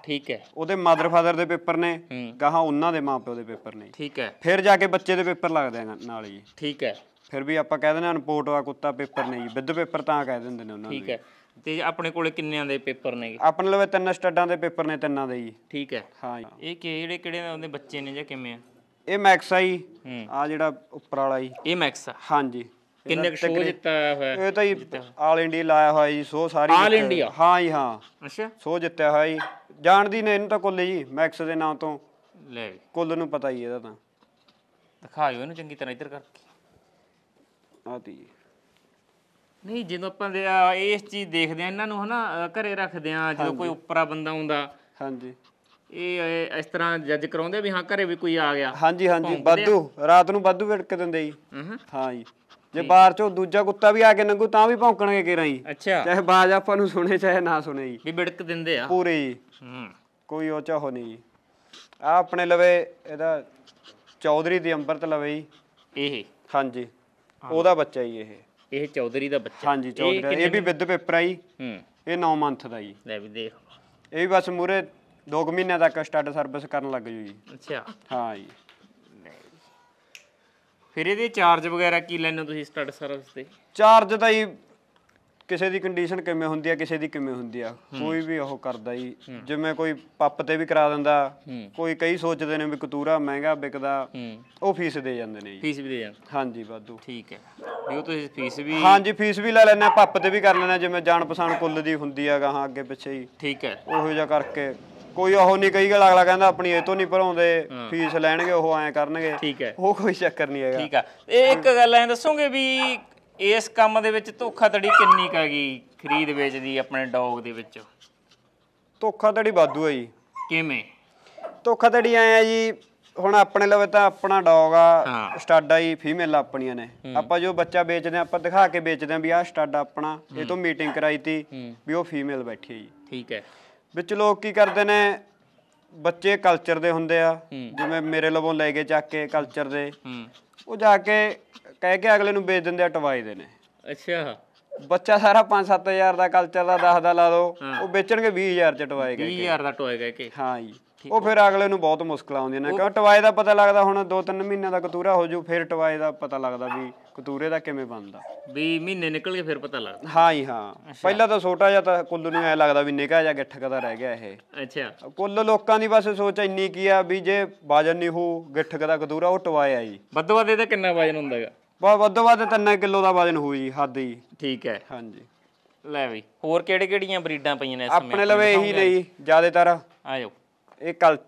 ਠੀਕ ਹੈ ਉਹਦੇ ਮਦਰ ਫਾਦਰ ਦੇ ਪੇਪਰ ਨੇ ਗਾਹਾਂ ਉਹਨਾਂ ਦੇ ਮਾਪਿਓ ਦੇ ਪੇਪਰ ਨੇ ਠੀਕ ਹੈ ਫਿਰ ਜਾ ਕੇ ਬੱਚੇ ਦੇ ਪੇਪਰ ਲੱਗਦੇ ਆ ਨਾਲ ਜੀ ਠੀਕ ਹੈ ਫਿਰ ਵੀ ਆਪਾਂ ਕਹਿ ਦਿੰਦੇ ਅਨਪੋਰਟ ਆ ਕੁੱਤਾ ਪੇਪਰ ਨੇ ਜੀ ਵਿਦ ਪੇਪਰ ਤਾਂ ਕਹਿ ਦਿੰਦੇ ਨੇ ਉਹਨਾਂ ਨੂੰ ਠੀਕ ਹੈ ਤੇ ਆਪਣੇ ਕੋਲੇ ਕਿੰਨਿਆਂ ਦੇ ਪੇਪਰ ਨੇ ਆਪਣੇ ਲਵੇ ਤਿੰਨ ਸਟੱਡਾਂ ਦੇ ਪੇਪਰ ਨੇ ਤਿੰਨਾਂ ਦੇ ਜੀ ਠੀਕ ਹੈ ਹਾਂ ਇਹ ਕਿਹੜੇ ਕਿਹੜੇ ਨੇ ਉਹਦੇ ਬੱਚੇ ਨੇ ਜਾਂ ਕਿਵੇਂ ਆ ਇਹ ਮੈਕਸ ਆ ਜੀ ਆ ਜਿਹੜਾ ਉੱਪਰ ਵਾਲਾ ਜੀ ਇਹ ਮੈਕਸ ਆ ਹਾਂਜੀ ਕਿੰਨੇ ਸ਼ੋਅ ਜਿੱਤਾ ਹੋਇਆ ਇਹ ਤਾਂ ਜੀ ਆਲ ਇੰਡੀਆ ਲਾਇਆ ਹੋਇਆ ਜੀ ਸੋ ਸਾਰੀ ਆਲ ਇੰਡੀਆ ਹਾਂ ਜੀ ਹਾਂ ਅੱਛਾ ਸੋ ਜਿੱਤਿਆ ਹੋਇਆ ਜੀ ਜਾਣਦੀ ਨੇ ਇਹਨੂੰ ਤਾਂ ਕੁੱਲ ਜੀ ਮੈਕਸ ਦੇ ਨਾਂ ਤੋਂ ਲੈ ਕੁੱਲ ਨੂੰ ਪਤਾ ਹੀ ਇਹਦਾ ਤਾਂ ਦਿਖਾਇਓ ਇਹਨੂੰ ਚੰਗੀ ਤਰ੍ਹਾਂ ਇੱਧਰ ਕਰਕੇ ਆਤੀ ਜੀ ਨਹੀਂ ਜਦੋਂ ਆਪਾਂ ਦੇ ਆ ਇਸ ਚੀਜ਼ ਦੇਖਦੇ ਆ ਇਹਨਾਂ ਨੂੰ ਹਨਾ ਘਰੇ ਰੱਖਦੇ ਆ ਜਦੋਂ ਕੋਈ ਉੱਪਰਾ ਬੰਦਾ ਆਉਂਦਾ ਹਾਂਜੀ ਇਹ ਇਸ ਤਰ੍ਹਾਂ ਜੱਜ ਕਰਾਉਂਦੇ ਵੀ ਹਾਂ ਘਰੇ ਵੀ ਕੋਈ ਆ ਗਿਆ ਹਾਂਜੀ ਹਾਂਜੀ ਵਾਧੂ ਰਾਤ ਨੂੰ ਵਾਧੂ ਕੇ ਦਿੰਦੇ ਜੀ ਹਾਂ ਜੀ ਜੇ ਬਾਹਰ ਚੋਂ ਦੂਜਾ ਕੁੱਤਾ ਵੀ ਆ ਕੇ ਨੰਗੂ ਤਾਂ ਵੀ ਭੌਂਕਣਗੇ ਕਿਰਾਂ ਜੀ ਅੱਛਾ ਚਾਹੇ ਬਾਜ ਆਪਾਂ ਨੂੰ ਸੁਣੇ ਚਾਹੇ ਨਾ ਸੁਣੇ ਜੀ ਵੀ ਬਿੜਕ ਦਿੰਦੇ ਆ ਪੂਰੇ ਜੀ ਕੋਈ ਉਹ ਚਾਹੋ ਨਹੀਂ ਆ ਆਪਣੇ ਲਵੇ ਇਹਦਾ ਚੌਧਰੀ ਦੀ ਅੰਬਰਤ ਲਵੇ ਜੀ ਇਹ ਹਾਂਜੀ ਉਹਦਾ ਬੱਚਾ ਜੀ ਇਹ ਇਹ ਚੌਧਰੀ ਦਾ ਬੱਚਾ ਹਾਂਜੀ ਚੌਧਰੀ ਇਹ ਵੀ ਵਿਦ ਪੇਪਰ ਆਈ ਹੂੰ ਇਹ 9 ਮੰਥ ਦਾ ਜੀ ਲੈ ਵੀ ਦੇਖ ਇਹ ਵੀ ਬਸ ਮੂਰੇ 2 ਮਹੀਨੇ ਤੱਕ ਸਟੱਡ ਸਰਵਿਸ ਕਰਨ ਲੱਗ ਜੂ ਜੀ ਅੱਛਾ ਹਾਂ ਜੀ ਫਿਰ ਇਹਦੇ ਚਾਰਜ ਵਗੈਰਾ ਕੀ ਲੈਣੋ ਤੁਸੀਂ ਸਟੱਡ ਸਰਵਿਸ ਤੇ ਚਾਰਜ ਤਾਂ ਜੀ ਕਿਸੇ ਦੀ ਕੰਡੀਸ਼ਨ ਕਿਵੇਂ ਹੁੰਦੀ ਆ ਕਿਸੇ ਦੀ ਕਿਵੇਂ ਹੁੰਦੀ ਆ ਕੋਈ ਵੀ ਉਹ ਕਰਦਾ ਜੀ ਜਿਵੇਂ ਕੋਈ ਪੱਪ ਤੇ ਵੀ ਕਰਾ ਦਿੰਦਾ ਕੋਈ ਕਈ ਸੋਚਦੇ ਨੇ ਵੀ ਕਤੂਰਾ ਮਹਿੰਗਾ ਵਿਕਦਾ ਉਹ ਫੀਸ ਦੇ ਜਾਂਦੇ ਨੇ ਜੀ ਫੀਸ ਵੀ ਦੇ ਜਾਂਦੇ ਹਾਂਜੀ ਬਾਦੂ ਠੀਕ ਹੈ ਵੀ ਉਹ ਤੁਸੀਂ ਫੀਸ ਵੀ ਹਾਂਜੀ ਫੀਸ ਵੀ ਲੈ ਲੈਣਾ ਪੱਪ ਤੇ ਵੀ ਕਰ ਲੈਣਾ ਜਿਵੇਂ ਜਾਣ ਪਛਾਣ ਕੁੱਲ ਦੀ ਹੁੰਦੀ ਆ ਗਾਹਾਂ ਅੱਗੇ ਪਿੱਛੇ ਹੀ ਠੀਕ ਹੈ ਉਹੋ ਜਿਹਾ ਕਰਕੇ ਕੋਈ ਉਹ ਨਹੀਂ ਕਈ ਗੱਲ ਅਗਲਾ ਕਹਿੰਦਾ ਆਪਣੀ ਇਹ ਤੋਂ ਨਹੀਂ ਭਰਾਉਂਦੇ ਫੀਸ ਲੈਣਗੇ ਉਹ ਐਂ ਕਰਨਗੇ ਠੀਕ ਹੈ ਉਹ ਕੋਈ ਚੱਕਰ ਨਹੀਂ ਹੈਗਾ ਠੀਕ ਆ ਇਹ ਇੱਕ ਗੱਲ ਐ ਦੱਸੋਗੇ ਵੀ ਇਸ ਕੰਮ ਦੇ ਵਿੱਚ ਧੋਖਾਧੜੀ ਕਿੰਨੀ ਕੁ ਗਈ ਖਰੀਦ ਵੇਚ ਦੀ ਆਪਣੇ ਡੌਗ ਦੇ ਵਿੱਚ ਧੋਖਾਧੜੀ ਵਾਧੂ ਹੈ ਜੀ ਕਿਵੇਂ ਧੋਖਾਧੜੀ ਆਇਆ ਜੀ ਹੁਣ ਆਪਣੇ ਲਵੇ ਤਾਂ ਆਪਣਾ ਡੌਗ ਆ ਸਟੱਡ ਆ ਹੀ ਫੀਮੇਲ ਆਪਣੀਆਂ ਨੇ ਆਪਾਂ ਜੋ ਬੱਚਾ ਵੇਚਦੇ ਆ ਆਪਾਂ ਦਿਖਾ ਕੇ ਵੇਚਦੇ ਆ ਵੀ ਆਹ ਸਟੱਡ ਆਪਣਾ ਇਹ ਤੋਂ ਮੀਟਿੰਗ ਕਰਾਈ ਤੀ ਵੀ ਉਹ ਫੀਮੇਲ ਬੈਠੀ ਹੈ ਜੀ ਠੀਕ ਹੈ ਵਿੱਚ ਲੋਕ ਕੀ ਕਰਦੇ ਨੇ ਬੱਚੇ ਕਲਚਰ ਦੇ ਹੁੰਦੇ ਆ ਜਿਵੇਂ ਮੇਰੇ ਲਵੋਂ ਲੈ ਕੇ ਚੱਕ ਕੇ ਕਲਚਰ ਦੇ ਉਹ ਜਾ ਕੇ ਕਹਿ ਕੇ ਅਗਲੇ ਨੂੰ ਵੇਚ ਦਿੰਦੇ ਆ ਟਵਾਈਦੇ ਨੇ ਅੱਛਾ ਬੱਚਾ ਸਾਰਾ 5-7000 ਦਾ ਕਲਚਰ ਦਾ 10 ਦਾ ਲਾ ਲਓ ਉਹ ਵੇਚਣਗੇ 20000 ਚ ਟਵਾਏ ਗਏ 20000 ਦਾ ਟਵਾਏ ਗਏ ਕੇ ਹਾਂ ਜੀ ਉਹ ਫਿਰ ਅਗਲੇ ਨੂੰ ਬਹੁਤ ਮੁਸ਼ਕਲ ਆਉਂਦੀਆਂ ਨੇ ਕਿਉਂ ਟਵਾਏ ਦਾ ਪਤਾ ਲੱਗਦਾ ਹੁਣ 2-3 ਮਹੀਨੇ ਦਾ ਕਤੂਰਾ ਹੋ ਜੂ ਫਿਰ ਟਵਾਏ ਦਾ ਪਤਾ ਲੱਗਦਾ ਵੀ ਕਤੂਰੇ ਦਾ ਕਿਵੇਂ ਬਣਦਾ ਵੀ ਮਹੀਨੇ ਨਿਕਲ ਗਏ ਫਿਰ ਪਤਾ ਲੱਗਦਾ ਹਾਂ ਜੀ ਹਾਂ ਪਹਿਲਾਂ ਤਾਂ ਛੋਟਾ ਜਿਹਾ ਤਾਂ ਕੁੱਲ ਨੂੰ ਐ ਲੱਗਦਾ ਵੀ ਨਿਕਾ ਜਾਂ ਗਿੱਠ ਕਦਾ ਰਹਿ ਗਿਆ ਇਹ ਅੱਛਾ ਕੁੱਲ ਲੋਕਾਂ ਦੀ ਬਸ ਸੋਚ ਇੰਨੀ ਕੀ ਆ ਵੀ ਜੇ ਵਜਨ ਨਹੀਂ ਹੋ ਗਿੱਠ ਕਦਾ ਕਤੂਰਾ ਉਹ ਟਵਾਇਆ ਜੀ ਵੱਧ ਵੱਧ ਇਹਦਾ ਕਿੰਨਾ ਵਜਨ ਹੁੰਦਾਗਾ ਬਹੁਤ ਵੱਧ ਤੋਂ ਵੱਧ 3 ਕਿਲੋ ਦਾ ਵਜਨ ਹੋਈ ਹੱਦ ਹੀ ਠੀਕ ਹੈ ਹਾਂਜੀ ਲੈ ਵੀ ਹੋਰ ਕਿਹੜੇ ਕਿਹੜੀਆਂ ਬਰੀਡਾਂ ਪਈਆਂ ਨੇ ਇਸ ਸਮੇਂ ਆਪਣੇ ਲਵੇ ਇਹੀ ਨੇ ਜ਼ਿਆਦਾਤਰ ਆ ਜਾਓ ਇਹ ਕੱਲ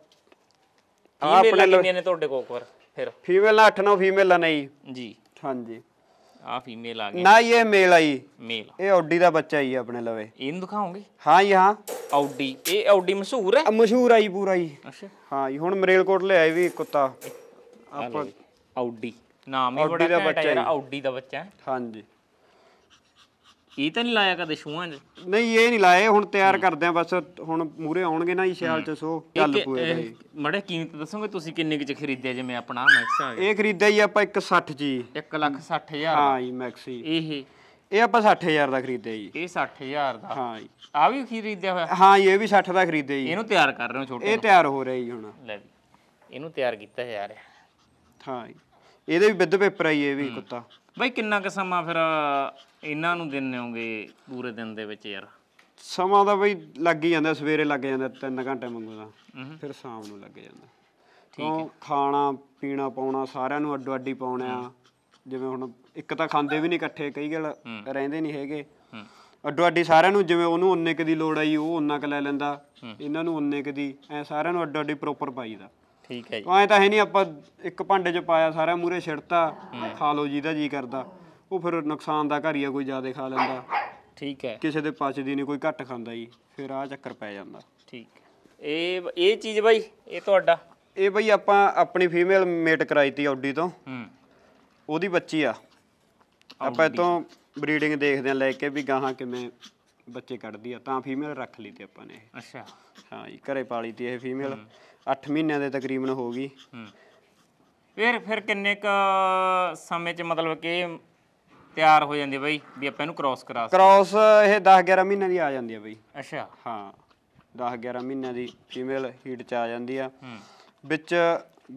ਆਪਣੇ ਲਵੇ ਨੇ ਤੁਹਾਡੇ ਕੋਲ ਫਿਰ ਫੀਮੇਲ ਨਾਲ 8 9 ਫੀਮੇਲ ਨੇ ਜੀ ਜੀ ਹਾਂਜੀ ਆ ਫੀਮੇਲ ਆ ਗਈ ਨਾ ਇਹ ਮੇਲ ਆਈ ਮੇਲ ਇਹ ਆਡੀ ਦਾ ਬੱਚਾ ਹੀ ਆਪਣੇ ਲਵੇ ਇਹਨੂੰ ਦਿਖਾਓਗੇ ਹਾਂ ਜੀ ਹਾਂ ਆਡੀ ਇਹ ਆਡੀ ਮਸ਼ਹੂਰ ਹੈ ਮਸ਼ਹੂਰ ਆਈ ਪੂਰਾ ਜੀ ਅੱਛਾ ਹਾਂ ਜੀ ਹੁਣ ਮਰੇਲਕੋਟ ਲੈ ਆਏ ਵੀ ਕੁੱਤਾ ਆਪਾਂ ਆਡੀ ਨਾਮ ਹੀ ਬੜਾ ਘੈਂਟ ਹੈ ਯਾਰ ਆਉਡੀ ਦਾ ਬੱਚਾ ਹਾਂਜੀ ਇਹ ਤਾਂ ਨਹੀਂ ਲਾਇਆ ਕਦੇ ਸ਼ੂਆਂ 'ਚ ਨਹੀਂ ਇਹ ਨਹੀਂ ਲਾਏ ਹੁਣ ਤਿਆਰ ਕਰਦੇ ਆ ਬਸ ਹੁਣ ਮੂਰੇ ਆਉਣਗੇ ਨਾ ਇਹ ਸਿਆਲ 'ਚ ਸੋ ਚੱਲ ਪੂਏ ਜੀ ਮੜੇ ਕੀਮਤ ਦੱਸੋਗੇ ਤੁਸੀਂ ਕਿੰਨੇ ਕਿ 'ਚ ਖਰੀਦਿਆ ਜਿਵੇਂ ਆਪਣਾ ਮੈਕਸ ਆ ਗਿਆ ਇਹ ਖਰੀਦਿਆ ਹੀ ਆਪਾਂ 160 ਜੀ 160000 ਹਾਂ ਜੀ ਮੈਕਸੀ ਇਹ ਇਹ ਆਪਾਂ 60000 ਦਾ ਖਰੀਦਿਆ ਜੀ ਇਹ 60000 ਦਾ ਹਾਂ ਜੀ ਆ ਵੀ ਖਰੀਦਿਆ ਹੋਇਆ ਹਾਂ ਇਹ ਵੀ 60 ਦਾ ਖਰੀਦਿਆ ਜੀ ਇਹਨੂੰ ਤਿਆਰ ਕਰ ਰਹੇ ਹੋ ਛੋਟੇ ਇਹ ਤਿਆਰ ਹੋ ਰਿਹਾ ਜੀ ਹੁਣ ਲੈ ਇਹਨੂੰ ਤਿਆਰ ਕੀਤਾ ਜਾ ਰਿਹਾ ਹਾਂ ਜੀ ਇਹਦੇ ਵੀ ਵਿੱਦ ਪੇਪਰ ਆਈ ਇਹ ਵੀ ਕੁੱਤਾ ਬਾਈ ਕਿੰਨਾ ਕੁ ਸਮਾਂ ਫਿਰ ਇਹਨਾਂ ਨੂੰ ਦਿੰਨੇ ਹੋਗੇ ਪੂਰੇ ਦਿਨ ਦੇ ਵਿੱਚ ਯਾਰ ਸਮਾਂ ਦਾ ਬਈ ਲੱਗ ਹੀ ਜਾਂਦਾ ਸਵੇਰੇ ਲੱਗ ਜਾਂਦਾ 3 ਘੰਟੇ ਮੰਗੂ ਦਾ ਫਿਰ ਸ਼ਾਮ ਨੂੰ ਲੱਗ ਜਾਂਦਾ ਠੀਕ ਹੈ ਖਾਣਾ ਪੀਣਾ ਪਾਉਣਾ ਸਾਰਿਆਂ ਨੂੰ ਅੱਡੋ ਅੱਡੀ ਪਾਉਣਾ ਜਿਵੇਂ ਹੁਣ ਇੱਕ ਤਾਂ ਖਾਂਦੇ ਵੀ ਨਹੀਂ ਇਕੱਠੇ ਕਈ ਗੱਲ ਰਹਿੰਦੇ ਨਹੀਂ ਹੈਗੇ ਅੱਡੋ ਅੱਡੀ ਸਾਰਿਆਂ ਨੂੰ ਜਿਵੇਂ ਉਹਨੂੰ ਉਨੇ ਕ ਦੀ ਲੋੜ ਆਈ ਉਹ ਉਨਾ ਕ ਲੈ ਲੈਂਦਾ ਇਹਨਾਂ ਨੂੰ ਉਨੇ ਕ ਦੀ ਐ ਸਾਰਿਆਂ ਨੂੰ ਅੱਡੋ ਅੱਡੀ ਪ੍ਰੋਪਰ ਪਾਈਦਾ ਠੀਕ ਹੈ ਜੀ ਐ ਤਾਂ ਹੈ ਨਹੀਂ ਆਪਾਂ ਇੱਕ ਭਾਂਡੇ 'ਚ ਪਾਇਆ ਸਾਰਾ ਮੂਰੇ ਛਿੜਤਾ ਖਾ ਜੀ ਜਿਹਦਾ ਜੀ ਕਰਦਾ ਉਹ ਫਿਰ ਨੁਕਸਾਨ ਦਾ ਘਰ ਹੀ ਆ ਕੋਈ ਜ਼ਿਆਦਾ ਖਾ ਲੈਂਦਾ ਠੀਕ ਹੈ ਕਿਸੇ ਦੇ ਪਚਦੀ ਨਹੀਂ ਕੋਈ ਘੱਟ ਖਾਂਦਾ ਜੀ ਫਿਰ ਆ ਚੱਕਰ ਪੈ ਜਾਂਦਾ ਠੀਕ ਇਹ ਇਹ ਚੀਜ਼ ਬਾਈ ਇਹ ਤੁਹਾਡਾ ਇਹ ਬਈ ਆਪਾਂ ਆਪਣੀ ਫੀਮੇਲ ਮੇਟ ਕਰਾਈ ਤੀ ਆਡੀ ਤੋਂ ਹੂੰ ਉਹਦੀ ਬੱਚੀ ਆ ਆਪਾਂ ਇਤੋਂ ਬਰੀਡਿੰਗ ਦੇਖਦੇ ਆ ਲੈ ਕੇ ਵੀ ਗਾਹਾਂ ਕਿਵੇਂ ਬੱਚੇ ਕੱਢਦੀ ਆ ਤਾਂ ਫੀਮੇਲ ਰੱਖ ਲਈ ਤੇ ਆਪਾਂ ਨੇ ਅੱਛਾ ਹਾਂ ਜੀ ਘਰੇ ਪਾਲੀ ਤੀ ਇਹ ਫੀਮੇਲ 8 ਮਹੀਨਿਆਂ ਦੇ ਤਕਰੀਬਨ ਹੋ ਗਈ ਹੂੰ ਫਿਰ ਫਿਰ ਕਿੰਨੇ ਕ ਸਮੇਂ 'ਚ ਮਤਲਬ ਕਿ ਤਿਆਰ ਹੋ ਜਾਂਦੀ ਬਈ ਵੀ ਆਪਾਂ ਇਹਨੂੰ ਕ੍ਰਾਸ ਕਰਾ ਸਕਦੇ ਕ੍ਰਾਸ ਇਹ 10 11 ਮਹੀਨਿਆਂ ਦੀ ਆ ਜਾਂਦੀ ਆ ਬਈ ਅੱਛਾ ਹਾਂ 10 11 ਮਹੀਨਿਆਂ ਦੀ ਫੀਮੇਲ ਹੀਟ 'ਚ ਆ ਜਾਂਦੀ ਆ ਹੂੰ ਵਿੱਚ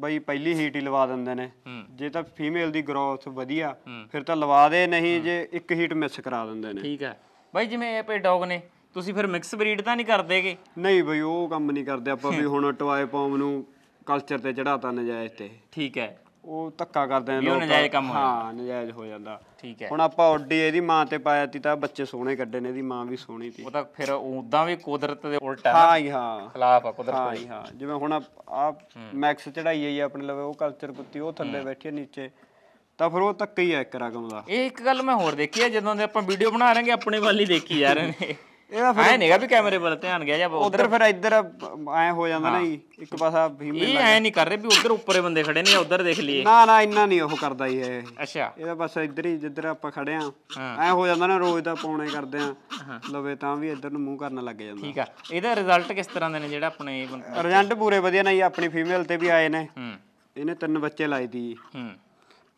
ਬਈ ਪਹਿਲੀ ਹੀਟ ਹੀ ਲਵਾ ਦਿੰਦੇ ਨੇ ਜੇ ਤਾਂ ਫੀਮੇਲ ਦੀ ਗਰੋਥ ਵਧੀਆ ਫਿਰ ਤਾਂ ਲਵਾ ਦੇ ਨਹੀਂ ਜੇ ਇੱਕ ਹੀਟ ਮਿਸ ਕਰਾ ਦਿੰਦੇ ਨੇ ਠੀਕ ਹੈ ਬਈ ਜਿਵੇਂ ਇਹ ਪੇ ਡੌਗ ਨੇ ਤੁਸੀਂ ਫਿਰ ਮਿਕਸ ਬਰੀਡ ਤਾਂ ਨਹੀਂ ਕਰਦੇਗੇ ਨਹੀਂ ਬਈ ਉਹ ਕੰਮ ਨਹੀਂ ਕਰਦੇ ਆਪਾਂ ਵੀ ਹੁਣ ਟਵਾਏ ਪੌਮ ਨੂੰ ਕਲਚਰ ਤੇ ਚੜਾਤਾ ਨਜਾਇਜ਼ ਤੇ ਠੀਕ ਹੈ ਉਹ ਧੱਕਾ ਕਰਦੇ ਨੇ ਲੋਕ ਨਜਾਇਜ਼ ਕੰਮ ਹਾਂ ਨਜਾਇਜ਼ ਹੋ ਜਾਂਦਾ ਠੀਕ ਹੈ ਹੁਣ ਆਪਾਂ ਓਡੀ ਇਹਦੀ ਮਾਂ ਤੇ ਪਾਇਆ ਤੀ ਤਾਂ ਬੱਚੇ ਸੋਹਣੇ ਕੱਢੇ ਨੇ ਇਹਦੀ ਮਾਂ ਵੀ ਸੋਹਣੀ ਤੀ ਉਹ ਤਾਂ ਫਿਰ ਉਦਾਂ ਵੀ ਕੁਦਰਤ ਦੇ ਉਲਟ ਹੈ ਹਾਂ ਹੀ ਹਾਂ ਖਿਲਾਫ ਆ ਕੁਦਰਤ ਹਾਂ ਹੀ ਹਾਂ ਜਿਵੇਂ ਹੁਣ ਆ ਮੈਕਸ ਚੜਾਈ ਹੈ ਆਪਣੇ ਲਵੇ ਉਹ ਕਲਚਰ ਕੁੱਤੀ ਉਹ ਥੱਲੇ ਬੈਠੀ ਨੀਚੇ ਤਾਂ ਫਿਰ ਉਹ ਧੱਕਾ ਹੀ ਆ ਇੱਕ ਰਕਮ ਦਾ ਇਹ ਇੱਕ ਗੱਲ ਮੈਂ ਹੋਰ ਦੇਖੀ ਹੈ ਜਦੋਂ ਦੇ ਆਪਾਂ ਵੀਡੀਓ ਬਣਾ ਰਹੇ ਹਾਂਗੇ ਆਪਣੇ ਵਾਲੀ ਦੇਖੀ ਜਾ ਰਹੇ ਨੇ ਇਹਦਾ ਐ ਨਹੀਂਗਾ ਵੀ ਕੈਮਰੇ ਵੱਲ ਧਿਆਨ ਗਿਆ ਜਾਂ ਉਧਰ ਫਿਰ ਇੱਧਰ ਐ ਹੋ ਜਾਂਦਾ ਨਾ ਜੀ ਇੱਕ ਪਾਸਾ ਫੀਮੇਲ ਇਹ ਐ ਨਹੀਂ ਕਰ ਰਹੇ ਵੀ ਉਧਰ ਉੱਪਰੇ ਬੰਦੇ ਖੜੇ ਨੇ ਉਧਰ ਦੇਖ ਲਈਏ ਨਾ ਨਾ ਇੰਨਾ ਨਹੀਂ ਉਹ ਕਰਦਾ ਇਹ ਅੱਛਾ ਇਹਦਾ ਬਸ ਇੱਧਰ ਹੀ ਜਿੱਧਰ ਆਪਾਂ ਖੜੇ ਆ ਐ ਹੋ ਜਾਂਦਾ ਨਾ ਰੋਜ਼ ਦਾ ਪੌਣੇ ਕਰਦੇ ਆ ਲਵੇ ਤਾਂ ਵੀ ਇੱਧਰ ਨੂੰ ਮੂੰਹ ਕਰਨ ਲੱਗ ਜਾਂਦਾ ਠੀਕ ਆ ਇਹਦਾ ਰਿਜ਼ਲਟ ਕਿਸ ਤਰ੍ਹਾਂ ਦੇ ਨੇ ਜਿਹੜਾ ਆਪਣੇ ਰਿਜ਼ਲਟ ਪੂਰੇ ਵਧੀਆ ਨੇ ਜੀ ਆਪਣੀ ਫੀਮੇਲ ਤੇ ਵੀ ਆਏ ਨੇ ਇਹਨੇ ਤਿੰਨ ਬੱਚੇ ਲਾਏ ਦੀ ਹੂੰ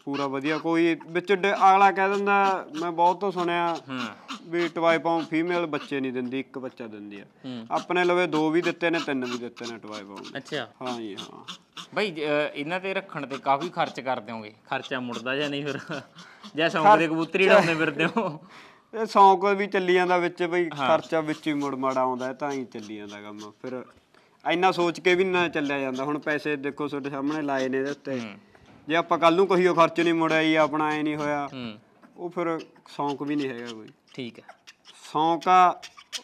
ਪੂਰਾ ਵਧੀਆ ਕੋਈ ਵਿੱਚ ਅਗਲਾ ਕਹਿ ਦਿੰਦਾ ਮੈਂ ਬਹੁਤ ਤੋਂ ਸੁਣਿਆ ਵੀ ਟਵਾਈਪਾਉਂ ਫੀਮੇਲ ਬੱਚੇ ਨਹੀਂ ਦਿੰਦੀ ਇੱਕ ਬੱਚਾ ਦਿੰਦੀ ਆ ਆਪਣੇ ਲਵੇ ਦੋ ਵੀ ਦਿੱਤੇ ਨੇ ਤਿੰਨ ਵੀ ਦਿੱਤੇ ਨੇ ਟਵਾਈਪਾਉਂ ਅੱਛਾ ਹਾਂ ਜੀ ਹਾਂ ਭਾਈ ਇਹਨਾਂ ਤੇ ਰੱਖਣ ਤੇ ਕਾਫੀ ਖਰਚ ਕਰ ਦਿਓਗੇ ਖਰਚਾ ਮੁੜਦਾ ਜਾਂ ਨਹੀਂ ਫਿਰ ਜੈ ਸ਼ੌਂਕ ਦੇ ਕਬੂਤਰੀ ਉਡਾਉਂਦੇ ਫਿਰਦੇ ਹੋ ਇਹ ਸੌਂਕ ਵੀ ਚੱਲੀ ਜਾਂਦਾ ਵਿੱਚ ਭਾਈ ਖਰਚਾ ਵਿੱਚ ਹੀ ਮੁੜ ਮੜ ਆਉਂਦਾ ਤਾਂ ਹੀ ਚੱਲੀ ਜਾਂਦਾ ਕੰਮ ਫਿਰ ਇੰਨਾ ਸੋਚ ਕੇ ਵੀ ਨਾ ਚੱਲਿਆ ਜਾਂਦਾ ਹੁਣ ਪੈਸੇ ਦੇਖੋ ਤੁਹਾਡੇ ਸਾਹਮਣੇ ਲਾਏ ਨੇ ਇਹਦੇ ਉੱਤੇ ਜੇ ਆਪਾਂ ਕੱਲ ਨੂੰ ਉਹ ਖਰਚ ਨਹੀਂ ਮੁੜਿਆ ਜੀ ਆਪਣਾ ਐ ਨਹੀਂ ਹੋਇਆ ਉਹ ਫਿਰ ਸ਼ੌਂਕ ਵੀ ਨਹੀਂ ਹੈਗਾ ਕੋਈ ਠੀਕ ਹੈ ਸ਼ੌਂਕ ਆ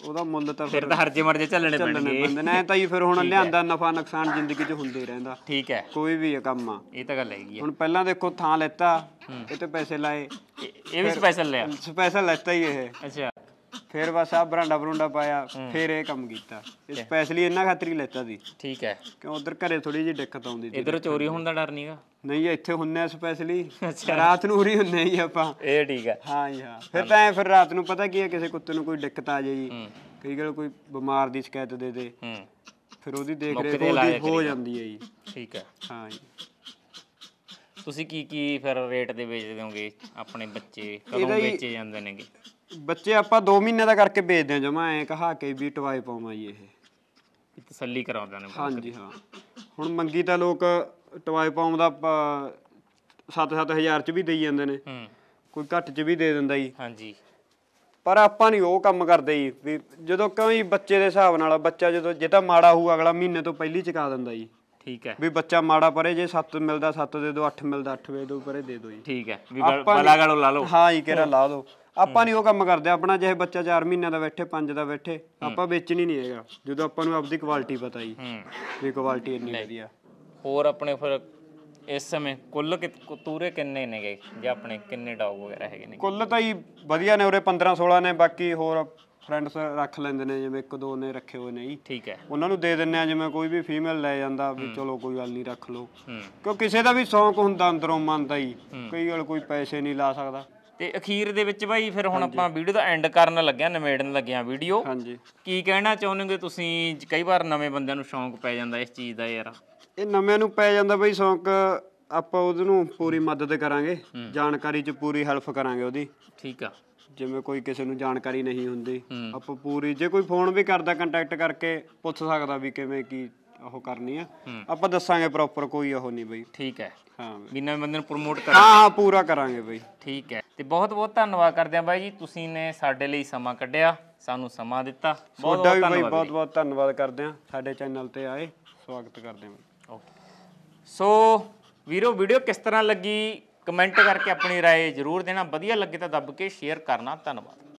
ਉਹਦਾ ਮੁੱਲ ਤਾਂ ਫਿਰ ਤਾਂ ਹਰਜੇ ਮਰਜੇ ਚੱਲਣੇ ਚੱਲਣੇ ਪੈਣਗੇ ਪੈਂਦੇ ਨੇ ਤਾਂ ਹੀ ਫਿਰ ਹੁਣ ਲਿਆਂਦਾ ਨਫਾ ਨੁਕਸਾਨ ਜ਼ਿੰਦਗੀ 'ਚ ਹੁੰਦੇ ਰਹਿੰਦਾ ਠੀਕ ਹੈ ਕੋਈ ਵੀ ਇਹ ਕੰਮ ਆ ਇਹ ਤਾਂ ਗੱਲ ਹੈਗੀ ਹੁਣ ਪਹਿਲਾਂ ਦੇਖੋ ਥਾਂ ਲੈਤਾ ਇਹ ਤੇ ਪੈਸੇ ਲਾਏ ਇਹ- ਇਹ ਵੀ ਸਪੈਸ਼ਲ ਲਿਆ ਸਪੈਸ਼ਲ ਲੈਤਾ ਹੀ ਇਹ ਅੱਛਾ ਫਿਰ ਬਸ ਆ ਬਰਾਂਡਾ ਬਰੁੰਡਾ ਪਾਇਆ ਫਿਰ ਇਹ ਕੰਮ ਕੀਤਾ ਸਪੈਸ਼ਲੀ ਇਹਨਾਂ ਖਾਤਰ ਹੀ ਲੈਤਾ ਸੀ ਠੀਕ ਹੈ ਕਿਉਂ ਉਧਰ ਘਰੇ ਥੋੜੀ ਜਿਹੀ ਦਿੱਕਤ ਆਉਂਦੀ ਸੀ ਇਧਰ ਚੋਰੀ ਹੋਣ ਦਾ ਡਰ ਨਹੀਂਗਾ ਨਹੀਂ ਇੱਥੇ ਹੁੰਨੇ ਆ ਸਪੈਸ਼ਲੀ ਰਾਤ ਨੂੰ ਹੋਰੀ ਹੁੰਨੇ ਹੀ ਆਪਾਂ ਇਹ ਠੀਕ ਹੈ ਹਾਂ ਜੀ ਹਾਂ ਫਿਰ ਤਾਂ ਫਿਰ ਰਾਤ ਨੂੰ ਪਤਾ ਕੀ ਹੈ ਕਿਸੇ ਕੁੱਤੇ ਨੂੰ ਕੋਈ ਦਿੱਕਤ ਆ ਜੇ ਜੀ ਕਈ ਗੱਲ ਕੋਈ ਬਿਮਾਰ ਦੀ ਸ਼ਿਕਾਇਤ ਦੇ ਦੇ ਫਿਰ ਉਹਦੀ ਦੇਖ ਉਹਦੀ ਹੋ ਜਾਂਦੀ ਹੈ ਜੀ ਠੀਕ ਹੈ ਹਾਂ ਜੀ ਤੁਸੀਂ ਕੀ ਕੀ ਫਿਰ ਰੇਟ ਦੇ ਵੇਚਦੇ ਹੋਗੇ ਆਪਣੇ ਬੱਚੇ ਕਦੋਂ ਵੇਚੇ ਜਾਂਦੇ ਨੇਗੇ ਬੱਚੇ ਆਪਾਂ 2 ਮਹੀਨੇ ਦਾ ਕਰਕੇ ਵੇਚਦੇ ਆ ਜਮਾ ਐ ਕਹਾ ਕੇ ਵੀ ਟਵਾਏ ਪਾਉਣਾ ਜੀ ਇਹ ਤਸੱਲੀ ਕਰਾਉਂਦੇ ਨੇ ਹਾਂਜੀ ਹਾਂ ਹੁਣ ਮੰਗੀ ਤਾਂ ਲੋਕ ਟਵਾਏ ਪਾਉਂ ਦਾ 7-7000 ਚ ਵੀ ਦੇਈ ਜਾਂਦੇ ਨੇ ਹੂੰ ਕੋਈ ਘੱਟ ਚ ਵੀ ਦੇ ਦਿੰਦਾ ਜੀ ਹਾਂਜੀ ਪਰ ਆਪਾਂ ਨਹੀਂ ਉਹ ਕੰਮ ਕਰਦੇ ਜੀ ਵੀ ਜਦੋਂ ਕੋਈ ਬੱਚੇ ਦੇ ਹਿਸਾਬ ਨਾਲ ਬੱਚਾ ਜਦੋਂ ਜੇ ਤਾਂ ਮਾੜਾ ਹੋਊ ਅਗਲਾ ਮਹੀਨੇ ਤੋਂ ਪਹਿਲੀ ਚੁਕਾ ਦਿੰਦਾ ਜੀ ਠੀਕ ਹੈ ਵੀ ਬੱਚਾ ਮਾੜਾ ਪਰੇ ਜੇ 7 ਮਿਲਦਾ 7 ਦੇ ਦਿਓ 8 ਮਿਲਦਾ 8 ਦੇ ਦਿਓ ਪਰੇ ਦੇ ਦਿਓ ਜੀ ਠੀਕ ਹੈ ਵੀ ਬਲਾਗਾਲੋ ਲਾ ਲਓ ਹਾਂ ਜੀ ਕਿਹੜਾ ਲਾ ਦਿਓ ਆਪਾਂ ਨਹੀਂ ਉਹ ਕੰਮ ਕਰਦੇ ਆਪਣਾ ਜਿਹੇ ਬੱਚਾ 4 ਮਹੀਨਿਆਂ ਦਾ ਬੈਠੇ 5 ਦਾ ਬੈਠੇ ਆਪਾਂ ਵੇਚਣੀ ਨਹੀਂ ਹੈਗਾ ਜਦੋਂ ਆਪਾਂ ਨੂੰ ਆਪਦੀ ਕੁਆਲਿਟੀ ਪਤਾ ਹੀ ਵੀ ਕੁਆਲਿਟੀ ਇੰਨੀ ਵਧੀਆ ਹੋਰ ਆਪਣੇ ਫਿਰ ਇਸ ਸਮੇਂ ਕੁੱਲ ਕਤੂਰੇ ਕਿੰਨੇ ਨੇਗੇ ਜੇ ਆਪਣੇ ਕਿੰਨੇ ਡੌਗ ਵਗੈਰਾ ਹੈਗੇ ਨੇ ਕੁੱਲ ਤਾਂ ਹੀ ਵਧੀਆ ਨੇ ਉਰੇ 15 16 ਨੇ ਬਾਕੀ ਹੋਰ ਫਰੈਂਡਸ ਰੱਖ ਲੈਂਦੇ ਨੇ ਜਿਵੇਂ ਇੱਕ ਦੋ ਨੇ ਰੱਖੇ ਹੋਏ ਨੇ ਜੀ ਠੀਕ ਹੈ ਉਹਨਾਂ ਨੂੰ ਦੇ ਦਿੰਨੇ ਆ ਜਿਵੇਂ ਕੋਈ ਵੀ ਫੀਮੇਲ ਲੈ ਜਾਂਦਾ ਵੀ ਚਲੋ ਕੋਈ ਗੱਲ ਨਹੀਂ ਰੱਖ ਲਓ ਕਿਉਂ ਕਿਸੇ ਦਾ ਵੀ ਸ਼ੌਂਕ ਹੁੰਦਾ ਅੰਦਰੋਂ ਮੰਨਦਾ ਹੀ ਕਈ ਵਾਰ ਕੋਈ ਪੈਸੇ ਨਹੀਂ ਲਾ ਸਕਦਾ ਤੇ ਅਖੀਰ ਦੇ ਵਿੱਚ ਭਾਈ ਫਿਰ ਹੁਣ ਆਪਾਂ ਵੀਡੀਓ ਦਾ ਐਂਡ ਕਰਨ ਲੱਗਿਆ ਨਿਮੇੜਨ ਲੱਗਿਆ ਵੀਡੀਓ ਹਾਂਜੀ ਕੀ ਕਹਿਣਾ ਚਾਹੁੰਦੇ ਤੁਸੀਂ ਕਈ ਵਾਰ ਨਵੇਂ ਬੰਦਿਆਂ ਨੂੰ ਸ਼ੌਂਕ ਪੈ ਜਾਂਦਾ ਇਸ ਚੀਜ਼ ਦਾ ਯਾਰ ਇਹ ਨਵੇਂ ਨੂੰ ਪੈ ਜਾਂਦਾ ਭਾਈ ਸ਼ੌਂਕ ਆਪਾਂ ਉਹਦੇ ਨੂੰ ਪੂਰੀ ਮਦਦ ਕਰਾਂਗੇ ਜਾਣਕਾਰੀ 'ਚ ਪੂਰੀ ਹੈਲਪ ਕਰਾਂਗੇ ਉਹਦੀ ਠੀਕ ਆ ਜਿਵੇਂ ਕੋਈ ਕਿਸੇ ਨੂੰ ਜਾਣਕਾਰੀ ਨਹੀਂ ਹੁੰਦੀ ਆਪਾਂ ਪੂਰੀ ਜੇ ਕੋਈ ਫੋਨ ਵੀ ਕਰਦਾ ਕੰਟੈਕਟ ਕਰਕੇ ਪੁੱਛ ਸਕਦਾ ਵੀ ਕਿਵੇਂ ਕੀ ਉਹ ਕਰਨੀ ਆ ਆਪਾਂ ਦੱਸਾਂਗੇ ਪ੍ਰੋਪਰ ਕੋਈ ਉਹ ਨਹੀਂ ਬਈ ਠੀਕ ਹੈ ਹਾਂ ਵੀ ਨਵੇਂ ਬੰਦੇ ਨੂੰ ਪ੍ਰੋਮੋਟ ਕਰਾਂਗੇ ਹਾਂ ਹਾਂ ਪੂਰਾ ਕਰਾਂਗੇ ਬਈ ਠੀਕ ਹੈ ਤੇ ਬਹੁਤ ਬਹੁਤ ਧੰਨਵਾਦ ਕਰਦੇ ਆ ਬਾਈ ਜੀ ਤੁਸੀਂ ਨੇ ਸਾਡੇ ਲਈ ਸਮਾਂ ਕੱਢਿਆ ਸਾਨੂੰ ਸਮਾਂ ਦਿੱਤਾ ਬਹੁਤ ਬਹੁਤ ਧੰਨਵਾਦ ਬਹੁਤ ਬਹੁਤ ਧੰਨਵਾਦ ਕਰਦੇ ਆ ਸਾਡੇ ਚੈਨਲ ਤੇ ਆਏ ਸਵਾਗਤ ਕਰਦੇ ਆ ਓਕੇ ਸੋ ਵੀਰੋ ਵੀਡੀਓ ਕਿਸ ਤਰ੍ਹਾਂ ਲੱਗੀ ਕਮੈਂਟ ਕਰਕੇ ਆਪਣੀ رائے ਜ਼ਰੂਰ ਦੇਣਾ ਵਧੀਆ ਲੱਗੇ ਤਾਂ ਦੱਬ ਕੇ ਸ਼ੇਅਰ ਕਰਨਾ ਧੰਨਵਾਦ